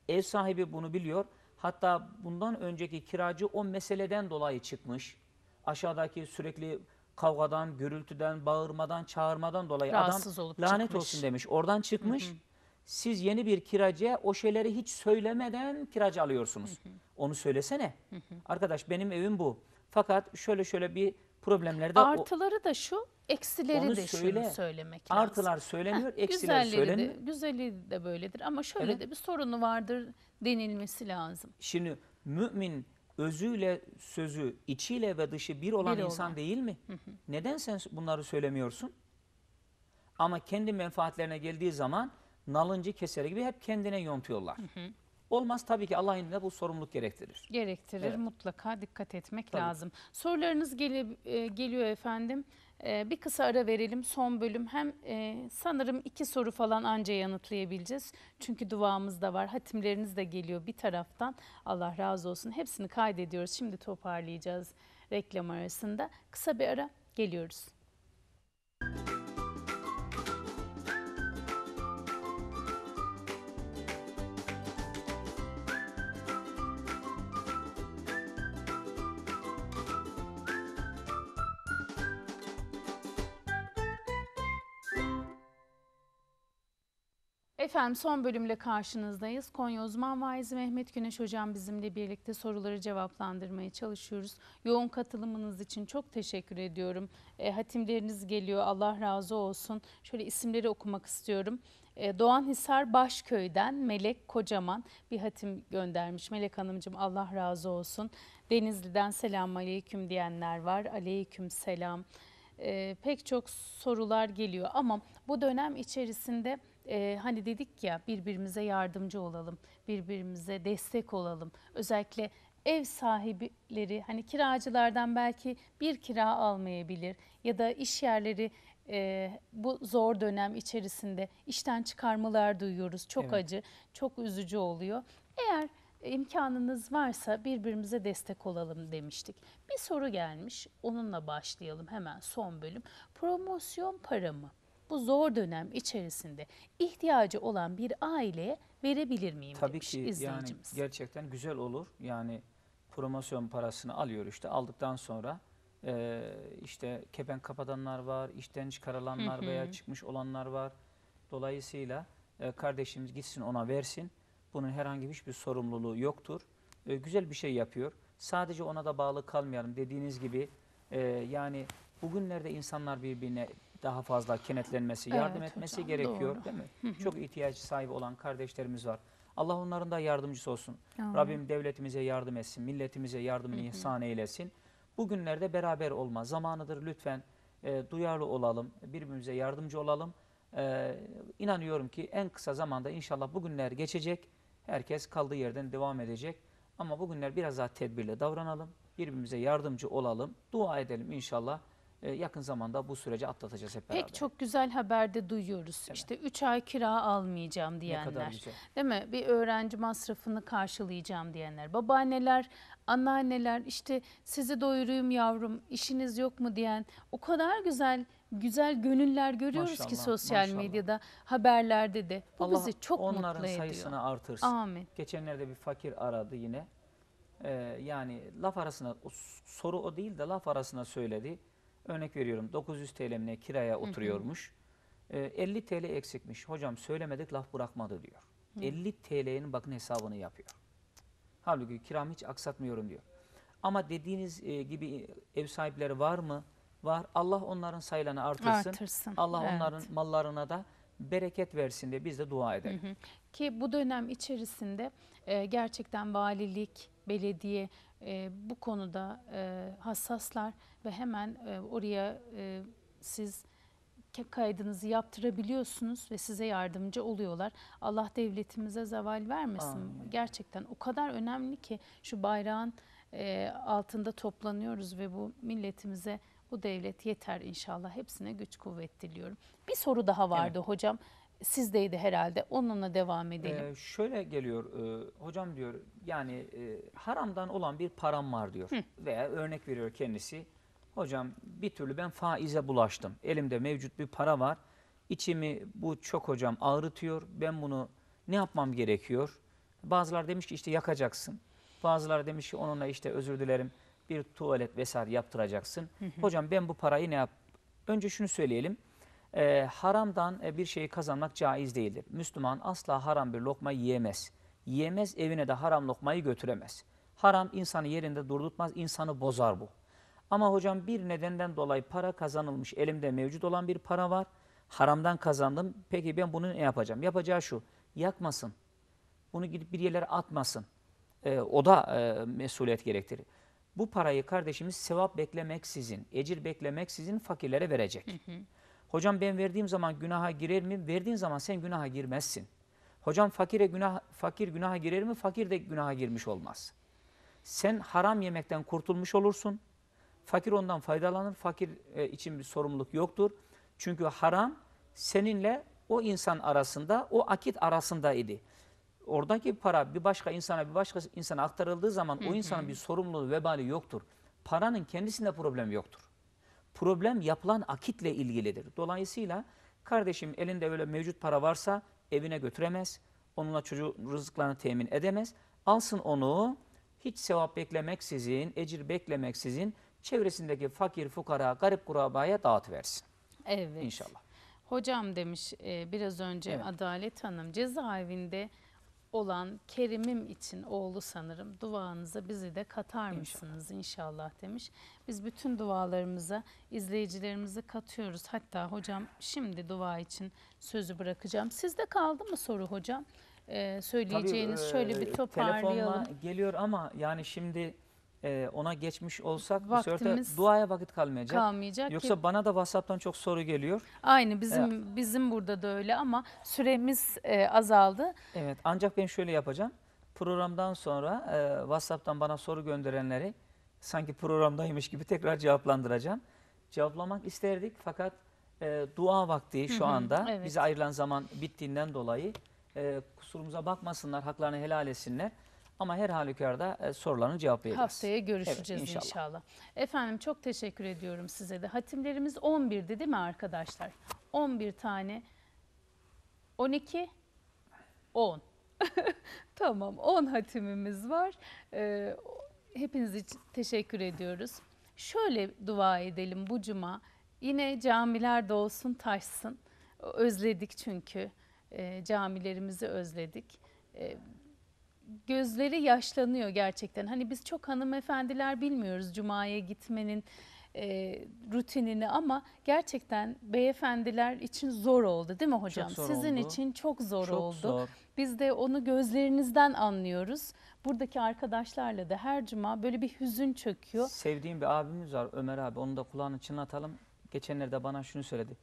S2: Ev sahibi bunu biliyor. Hatta bundan önceki kiracı o meseleden dolayı çıkmış. Aşağıdaki sürekli kavgadan, gürültüden, bağırmadan, çağırmadan dolayı Rahatsız adam olup lanet çıkmış. olsun demiş. Oradan çıkmış. Hı hı. Siz yeni bir kiracıya o şeyleri hiç söylemeden kiracı alıyorsunuz. Hı hı. Onu söylesene. Hı hı. Arkadaş benim evim bu. Fakat şöyle şöyle bir problemlerde
S1: Artıları da şu, eksileri de söyle. şunu
S2: söylemek lazım. artılar söyleniyor, Heh, eksiler güzelleri söyleniyor. De,
S1: güzeli de böyledir ama şöyle Evet. de bir sorunu vardır denilmesi lazım.
S2: Şimdi mümin özüyle sözü, içiyle ve dışı bir olan Bir insan olan. değil mi? Neden sen bunları söylemiyorsun? Ama kendi menfaatlerine geldiği zaman nalıncı keseri gibi hep kendine yontuyorlar. Olmaz tabii ki Allah ilminde bu sorumluluk gerektirir.
S1: Gerektirir evet. mutlaka dikkat etmek tabii. lazım. Sorularınız gele, e, geliyor efendim. E, bir kısa ara verelim son bölüm. Hem e, sanırım iki soru falan anca yanıtlayabileceğiz. Çünkü duamız da var. Hatimleriniz de geliyor bir taraftan. Allah razı olsun. Hepsini kaydediyoruz. Şimdi toparlayacağız reklam arasında. Kısa bir ara geliyoruz. Müzik Efendim son bölümle karşınızdayız. Konya uzman vaizi Mehmet Güneş hocam bizimle birlikte soruları cevaplandırmaya çalışıyoruz. Yoğun katılımınız için çok teşekkür ediyorum. E, hatimleriniz geliyor Allah razı olsun. Şöyle isimleri okumak istiyorum. E, Doğanhisar Başköy'den Melek Kocaman bir hatim göndermiş. Melek Hanımcığım Allah razı olsun. Denizli'den selam aleyküm diyenler var. Aleyküm selam. E, pek çok sorular geliyor ama bu dönem içerisinde e, hani dedik ya birbirimize yardımcı olalım, birbirimize destek olalım. Özellikle ev sahipleri hani kiracılardan belki bir kira almayabilir ya da iş yerleri e, bu zor dönem içerisinde işten çıkarmalar duyuyoruz. Çok evet. acı, çok üzücü oluyor. Eğer imkanınız varsa birbirimize destek olalım demiştik. Bir soru gelmiş onunla başlayalım hemen son bölüm. Promosyon para mı? bu zor dönem içerisinde ihtiyacı olan bir aileye verebilir miyim Tabii demiş ki izleyicimiz.
S2: yani gerçekten güzel olur. Yani promosyon parasını alıyor işte aldıktan sonra e, işte kepen kapatanlar var, işten çıkarılanlar veya çıkmış olanlar var. Dolayısıyla e, kardeşimiz gitsin ona versin. Bunun herhangi hiçbir sorumluluğu yoktur. E, güzel bir şey yapıyor. Sadece ona da bağlı kalmayalım dediğiniz gibi e, yani bugünlerde insanlar birbirine daha fazla kenetlenmesi, evet, yardım etmesi hocam, gerekiyor doğru. değil mi? Çok ihtiyaç sahibi olan kardeşlerimiz var. Allah onların da yardımcısı olsun. Amin. Rabbim devletimize yardım etsin, milletimize yardımını ihsan eylesin. Bugünlerde beraber olma zamanıdır lütfen e, duyarlı olalım, birbirimize yardımcı olalım. E, inanıyorum ki en kısa zamanda inşallah bugünler geçecek, herkes kaldığı yerden devam edecek. Ama bugünler biraz daha tedbirli davranalım, birbirimize yardımcı olalım, dua edelim inşallah. Ee, yakın zamanda bu süreci atlatacağız hep beraber. Pek
S1: çok güzel haber de duyuyoruz. Evet. İşte 3 ay kira almayacağım diyenler. Ne kadar güzel. Değil mi? Bir öğrenci masrafını karşılayacağım diyenler. Babaanneler, anneanneler işte sizi doyurayım yavrum işiniz yok mu diyen o kadar güzel güzel gönüller görüyoruz maşallah, ki sosyal maşallah. medyada haberlerde de. Bu Allah bizi çok mutlu ediyor. Onların sayısını artırsın. Amin.
S2: Geçenlerde bir fakir aradı yine. Ee, yani laf arasına soru o değil de laf arasına söyledi. Örnek veriyorum 900 TL'mine kiraya oturuyormuş. Hı hı. 50 ee, TL eksikmiş. Hocam söylemedik laf bırakmadı diyor. Hı. 50 TL'nin bakın hesabını yapıyor. Halbuki kiram hiç aksatmıyorum diyor. Ama dediğiniz e, gibi ev sahipleri var mı? Var. Allah onların sayılarını artırsın. artırsın. Allah evet. onların mallarına da bereket versin diye biz de dua edelim. Hı
S1: hı. Ki bu dönem içerisinde e, gerçekten valilik, belediye e, bu konuda e, hassaslar ve hemen e, oraya e, siz kaydınızı yaptırabiliyorsunuz ve size yardımcı oluyorlar. Allah devletimize zeval vermesin. Amin. Gerçekten o kadar önemli ki şu bayrağın e, altında toplanıyoruz ve bu milletimize bu devlet yeter inşallah. Hepsine güç kuvvet diliyorum. Bir soru daha vardı evet. hocam sizdeydi herhalde. Onunla devam edelim. Ee,
S2: şöyle geliyor e, hocam diyor yani e, haramdan olan bir param var diyor. Hı. Veya örnek veriyor kendisi. Hocam bir türlü ben faize bulaştım. Elimde mevcut bir para var. İçimi bu çok hocam ağrıtıyor. Ben bunu ne yapmam gerekiyor? Bazılar demiş ki işte yakacaksın. Bazılar demiş ki onunla işte özür dilerim bir tuvalet vesaire yaptıracaksın. Hı hı. Hocam ben bu parayı ne yap? Önce şunu söyleyelim e, haramdan e, bir şeyi kazanmak caiz değildir. Müslüman asla haram bir lokma yiyemez. Yiyemez evine de haram lokmayı götüremez. Haram insanı yerinde durdurtmaz, insanı bozar bu. Ama hocam bir nedenden dolayı para kazanılmış, elimde mevcut olan bir para var. Haramdan kazandım. Peki ben bunu ne yapacağım? Yapacağı şu, yakmasın. Bunu gidip bir yerlere atmasın. E, o da e, mesuliyet gerektirir. Bu parayı kardeşimiz sevap beklemeksizin, ecir beklemeksizin fakirlere verecek. Hı hı. Hocam ben verdiğim zaman günaha girer mi? Verdiğin zaman sen günaha girmezsin. Hocam fakire günah, fakir günaha girer mi? Fakir de günaha girmiş olmaz. Sen haram yemekten kurtulmuş olursun. Fakir ondan faydalanır. Fakir e, için bir sorumluluk yoktur. Çünkü haram seninle o insan arasında, o akit arasında idi. Oradaki para bir başka insana, bir başka insana aktarıldığı zaman hı hı. o insanın bir sorumluluğu, vebali yoktur. Paranın kendisinde problem yoktur problem yapılan akitle ilgilidir. Dolayısıyla kardeşim elinde böyle mevcut para varsa evine götüremez. Onunla çocuğu rızıklarını temin edemez. Alsın onu hiç sevap beklemeksizin, ecir beklemeksizin çevresindeki fakir, fukara, garip kurabaya dağıtıversin.
S1: Evet. İnşallah. Hocam demiş e, biraz önce evet. Adalet Hanım cezaevinde olan Kerim'im için oğlu sanırım duanıza bizi de katar mısınız inşallah. inşallah demiş. Biz bütün dualarımıza izleyicilerimizi katıyoruz. Hatta hocam şimdi dua için sözü bırakacağım. Sizde kaldı mı soru hocam? Ee, söyleyeceğiniz Tabii, şöyle bir e, toparlayalım. Telefonla
S2: geliyor ama yani şimdi e, ona geçmiş olsak Vaktimiz bu sefer duaya vakit kalmayacak. kalmayacak Yoksa ki, bana da WhatsApp'tan çok soru geliyor.
S1: Aynı bizim evet. bizim burada da öyle ama süremiz e,
S2: azaldı. Evet ancak ben şöyle yapacağım. Programdan sonra e, WhatsApp'tan bana soru gönderenleri sanki programdaymış gibi tekrar cevaplandıracağım. Cevaplamak isterdik fakat e, dua vakti şu anda evet. bize ayrılan zaman bittiğinden dolayı e, kusurumuza bakmasınlar, haklarını helal etsinler. Ama her halükarda e, sorularını cevaplayacağız. Haftaya görüşeceğiz evet, inşallah. inşallah.
S1: Efendim çok teşekkür ediyorum size de. Hatimlerimiz 11'di değil mi arkadaşlar? 11 tane 12 10 tamam 10 hatimimiz var. Ee, hepiniz için teşekkür ediyoruz. Şöyle dua edelim bu cuma. Yine camiler dolsun taşsın. Özledik çünkü e, camilerimizi özledik. E, gözleri yaşlanıyor gerçekten. Hani biz çok hanımefendiler bilmiyoruz cumaya gitmenin e, rutinini ama gerçekten beyefendiler için zor oldu değil mi hocam? Çok zor Sizin oldu. için çok zor çok oldu. Zor. Biz de onu gözlerinizden anlıyoruz. Buradaki arkadaşlarla da her cuma
S2: böyle bir hüzün çöküyor. Sevdiğim bir abimiz var Ömer abi onu da kulağını çınlatalım. Geçenlerde bana şunu söyledi.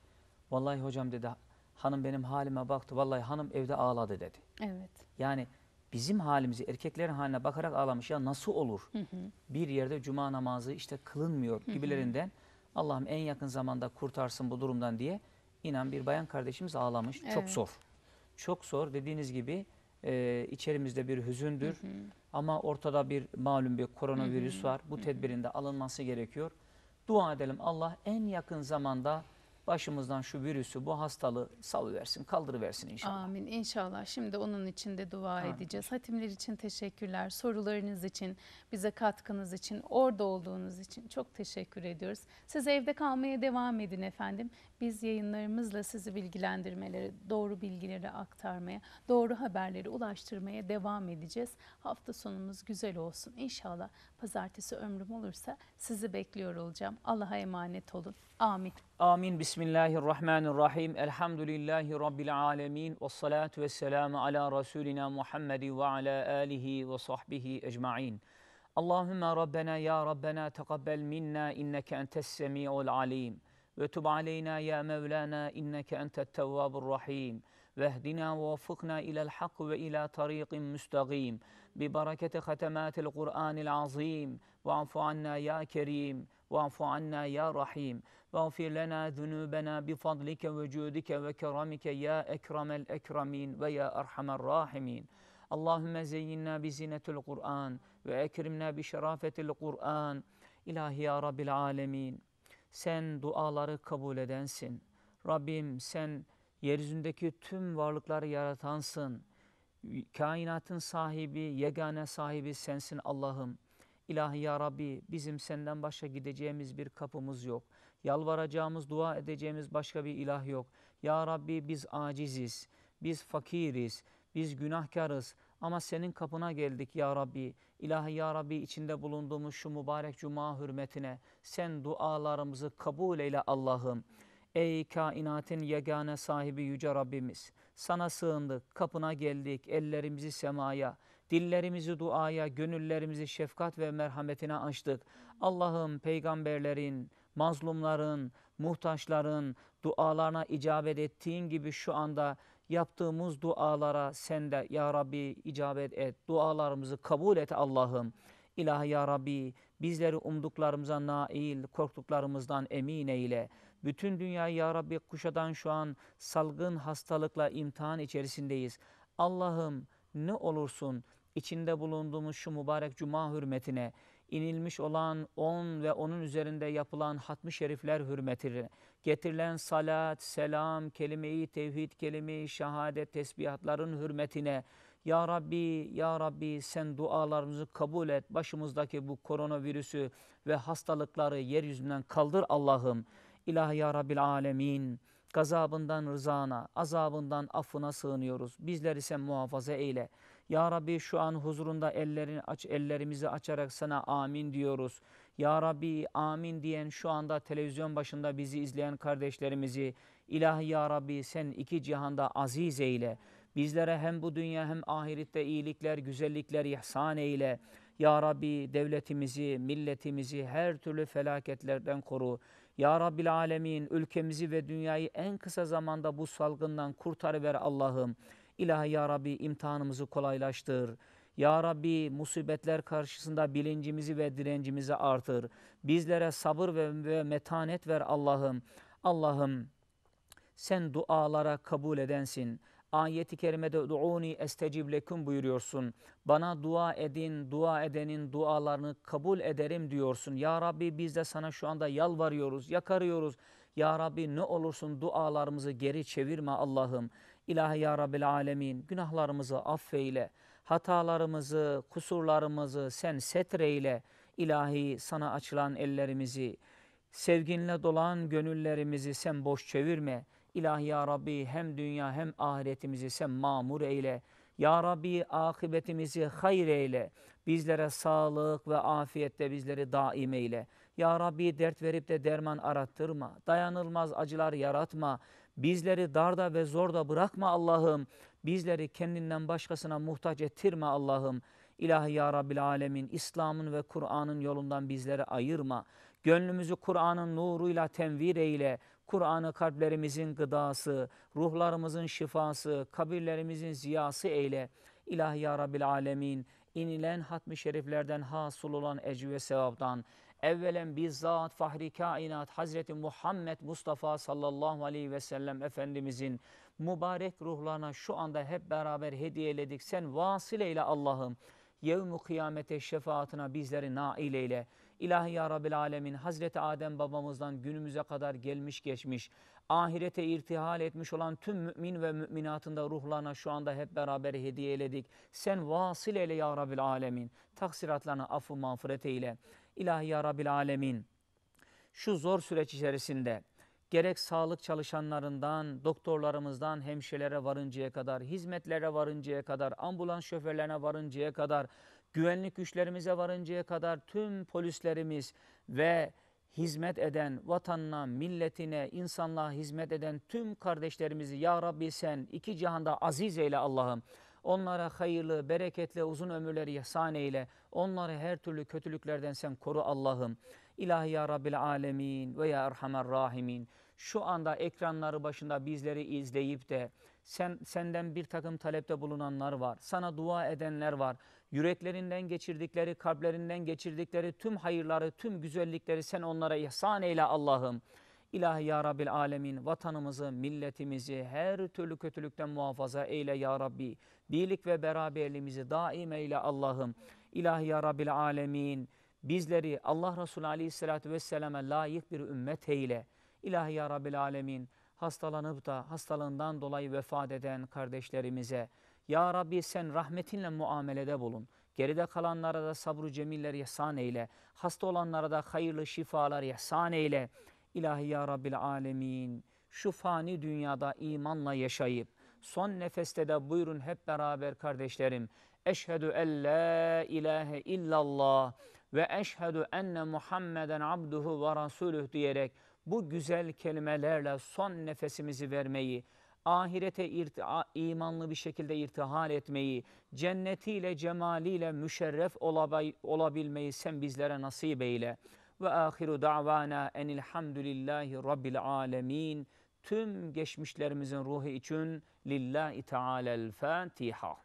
S2: Vallahi hocam dedi hanım benim halime baktı. Vallahi hanım evde ağladı dedi. Evet. Yani bizim halimizi erkeklerin haline bakarak ağlamış ya nasıl olur? Hı hı. Bir yerde cuma namazı işte kılınmıyor hı hı. gibilerinden Allah'ım en yakın zamanda kurtarsın bu durumdan diye inan bir bayan kardeşimiz ağlamış. Evet. Çok zor. Çok zor dediğiniz gibi e, içerimizde bir hüzündür hı hı. ama ortada bir malum bir koronavirüs hı hı. var. Bu tedbirin de alınması gerekiyor. Dua edelim Allah en yakın zamanda başımızdan şu virüsü, bu hastalığı salıversin, kaldırıversin inşallah.
S1: Amin inşallah. Şimdi onun için de dua Amin. edeceğiz. Hatimler için teşekkürler. Sorularınız için, bize katkınız için, orada olduğunuz için çok teşekkür ediyoruz. Siz evde kalmaya devam edin efendim. Biz yayınlarımızla sizi bilgilendirmeleri, doğru bilgileri aktarmaya, doğru haberleri ulaştırmaya devam edeceğiz. Hafta sonumuz güzel olsun. İnşallah pazartesi ömrüm olursa sizi bekliyor olacağım. Allah'a emanet olun.
S2: آمين آمين بسم الله الرحمن الرحيم الحمد لله رب العالمين والصلاة والسلام على رسولنا محمد وعلى آله وصحبه أجمعين اللهم ربنا يا ربنا تقبل منا إنك أنت السميع العليم وتب علينا يا مولانا إنك أنت التواب الرحيم واهدنا ووفقنا إلى الحق وإلى طريق مستقيم ببركة ختمات القرآن العظيم واعف عنا يا كريم وَعْفُ عَنَّا يَا رَحِيمُ وَاغْفِرْ لَنَا ذُنُوبَنَا بِفَضْلِكَ وَجُودِكَ وَكَرَمِكَ يَا أَكْرَمَ الْأَكْرَمِينَ وَيَا أَرْحَمَ الرَّاحِمِينَ اللهم زينا بزينة القرآن وأكرمنا بشرافة القرآن İlahi ya Rabbil Alemin. Sen duaları kabul edensin. Rabbim sen yeryüzündeki tüm varlıkları yaratansın. Kainatın sahibi, yegane sahibi sensin Allah'ım. İlahi ya Rabbi bizim senden başka gideceğimiz bir kapımız yok. Yalvaracağımız, dua edeceğimiz başka bir ilah yok. Ya Rabbi biz aciziz, biz fakiriz, biz günahkarız ama senin kapına geldik ya Rabbi. İlahi ya Rabbi içinde bulunduğumuz şu mübarek cuma hürmetine sen dualarımızı kabul eyle Allah'ım. Ey kainatın yegane sahibi yüce Rabbimiz sana sığındık, kapına geldik, ellerimizi semaya, Dillerimizi duaya, gönüllerimizi şefkat ve merhametine açtık. Allah'ım peygamberlerin, mazlumların, muhtaçların dualarına icabet ettiğin gibi şu anda yaptığımız dualara sen de ya Rabbi icabet et. Dualarımızı kabul et Allah'ım. İlahi ya Rabbi bizleri umduklarımıza nail, korktuklarımızdan emin eyle. Bütün dünyayı ya Rabbi kuşadan şu an salgın hastalıkla imtihan içerisindeyiz. Allah'ım ne olursun içinde bulunduğumuz şu mübarek cuma hürmetine inilmiş olan on ve onun üzerinde yapılan hatmi şerifler hürmetine getirilen salat, selam, kelime-i tevhid, kelime-i şehadet, tesbihatların hürmetine ya Rabbi, Ya Rabbi sen dualarımızı kabul et. Başımızdaki bu koronavirüsü ve hastalıkları yeryüzünden kaldır Allah'ım. İlahi Ya Rabbil Alemin. Gazabından rızana, azabından affına sığınıyoruz. Bizler ise muhafaza eyle. Ya Rabbi şu an huzurunda ellerini aç, ellerimizi açarak sana amin diyoruz. Ya Rabbi amin diyen şu anda televizyon başında bizi izleyen kardeşlerimizi ilahi Ya Rabbi sen iki cihanda aziz eyle. Bizlere hem bu dünya hem ahirette iyilikler, güzellikler ihsan eyle. Ya Rabbi devletimizi, milletimizi her türlü felaketlerden koru. Ya Rabbil Alemin ülkemizi ve dünyayı en kısa zamanda bu salgından kurtarıver Allah'ım. İlahi Ya Rabbi imtihanımızı kolaylaştır. Ya Rabbi musibetler karşısında bilincimizi ve direncimizi artır. Bizlere sabır ve, ve metanet ver Allah'ım. Allah'ım sen dualara kabul edensin ayeti kerimede duuni estecib leküm buyuruyorsun. Bana dua edin, dua edenin dualarını kabul ederim diyorsun. Ya Rabbi biz de sana şu anda yalvarıyoruz, yakarıyoruz. Ya Rabbi ne olursun dualarımızı geri çevirme Allah'ım. İlahi Ya Rabbil Alemin günahlarımızı affeyle. Hatalarımızı, kusurlarımızı sen setreyle. İlahi sana açılan ellerimizi, sevginle dolan gönüllerimizi sen boş çevirme. İlahi Ya Rabbi hem dünya hem ahiretimizi sen mamur eyle. Ya Rabbi akıbetimizi hayır eyle. Bizlere sağlık ve afiyette bizleri daim eyle. Ya Rabbi dert verip de derman arattırma. Dayanılmaz acılar yaratma. Bizleri darda ve zorda bırakma Allah'ım. Bizleri kendinden başkasına muhtaç ettirme Allah'ım. İlahi Ya Rabbil Alemin, İslam'ın ve Kur'an'ın yolundan bizleri ayırma. Gönlümüzü Kur'an'ın nuruyla tenvir eyle. Kur'an'ı kalplerimizin gıdası, ruhlarımızın şifası, kabirlerimizin ziyası eyle. İlahi Ya Rabbil Alemin, inilen hatmi şeriflerden hasıl olan ecü ve sevabdan. evvelen bizzat fahri kainat Hazreti Muhammed Mustafa sallallahu aleyhi ve sellem Efendimizin mübarek ruhlarına şu anda hep beraber hediyeledik. Sen vasıl eyle Allah'ım. Yevmu kıyamete şefaatına bizleri nail eyle. İlahi Ya Rabbil Alemin Hazreti Adem babamızdan günümüze kadar gelmiş geçmiş ahirete irtihal etmiş olan tüm mümin ve müminatında ruhlarına şu anda hep beraber hediye eledik. Sen vasıl eyle Ya Rabbil Alemin taksiratlarına affı mağfiret eyle. İlahi Ya Rabbil Alemin şu zor süreç içerisinde gerek sağlık çalışanlarından, doktorlarımızdan hemşirelere varıncaya kadar, hizmetlere varıncaya kadar, ambulans şoförlerine varıncaya kadar, güvenlik güçlerimize varıncaya kadar tüm polislerimiz ve hizmet eden vatanına, milletine, insanlığa hizmet eden tüm kardeşlerimizi Ya Rabbi sen iki cihanda aziz eyle Allah'ım. Onlara hayırlı, bereketli, uzun ömürleri ihsan eyle. Onları her türlü kötülüklerden sen koru Allah'ım. İlahi Ya Rabbil Alemin ve Ya Erhamer Rahimin. Şu anda ekranları başında bizleri izleyip de sen senden bir takım talepte bulunanlar var. Sana dua edenler var. Yüreklerinden geçirdikleri, kalplerinden geçirdikleri tüm hayırları, tüm güzellikleri sen onlara ihsan eyle Allah'ım. İlahi Ya Rabbil Alemin vatanımızı, milletimizi her türlü kötülükten muhafaza eyle Ya Rabbi. Birlik ve beraberliğimizi daim eyle Allah'ım. İlahi Ya Rabbil Alemin bizleri Allah Resulü Aleyhisselatü Vesselam'a layık bir ümmet eyle. İlahi Ya Rabbil Alemin hastalanıp da hastalığından dolayı vefat eden kardeşlerimize Ya Rabbi sen rahmetinle muamelede bulun. Geride kalanlara da sabru cemiller ihsan eyle. Hasta olanlara da hayırlı şifalar ihsan eyle. İlahi Ya Rabbil Alemin şu fani dünyada imanla yaşayıp son nefeste de buyurun hep beraber kardeşlerim. Eşhedü en la ilahe illallah ve eşhedü enne Muhammeden abduhu ve rasuluh diyerek bu güzel kelimelerle son nefesimizi vermeyi, ahirete imanlı bir şekilde irtihal etmeyi, cennetiyle cemaliyle müşerref olabilmeyi sen bizlere nasip eyle. Ve ahiru davana enilhamdülillahi rabbil alemin. Tüm geçmişlerimizin ruhu için lillahi teala'l-Fatiha.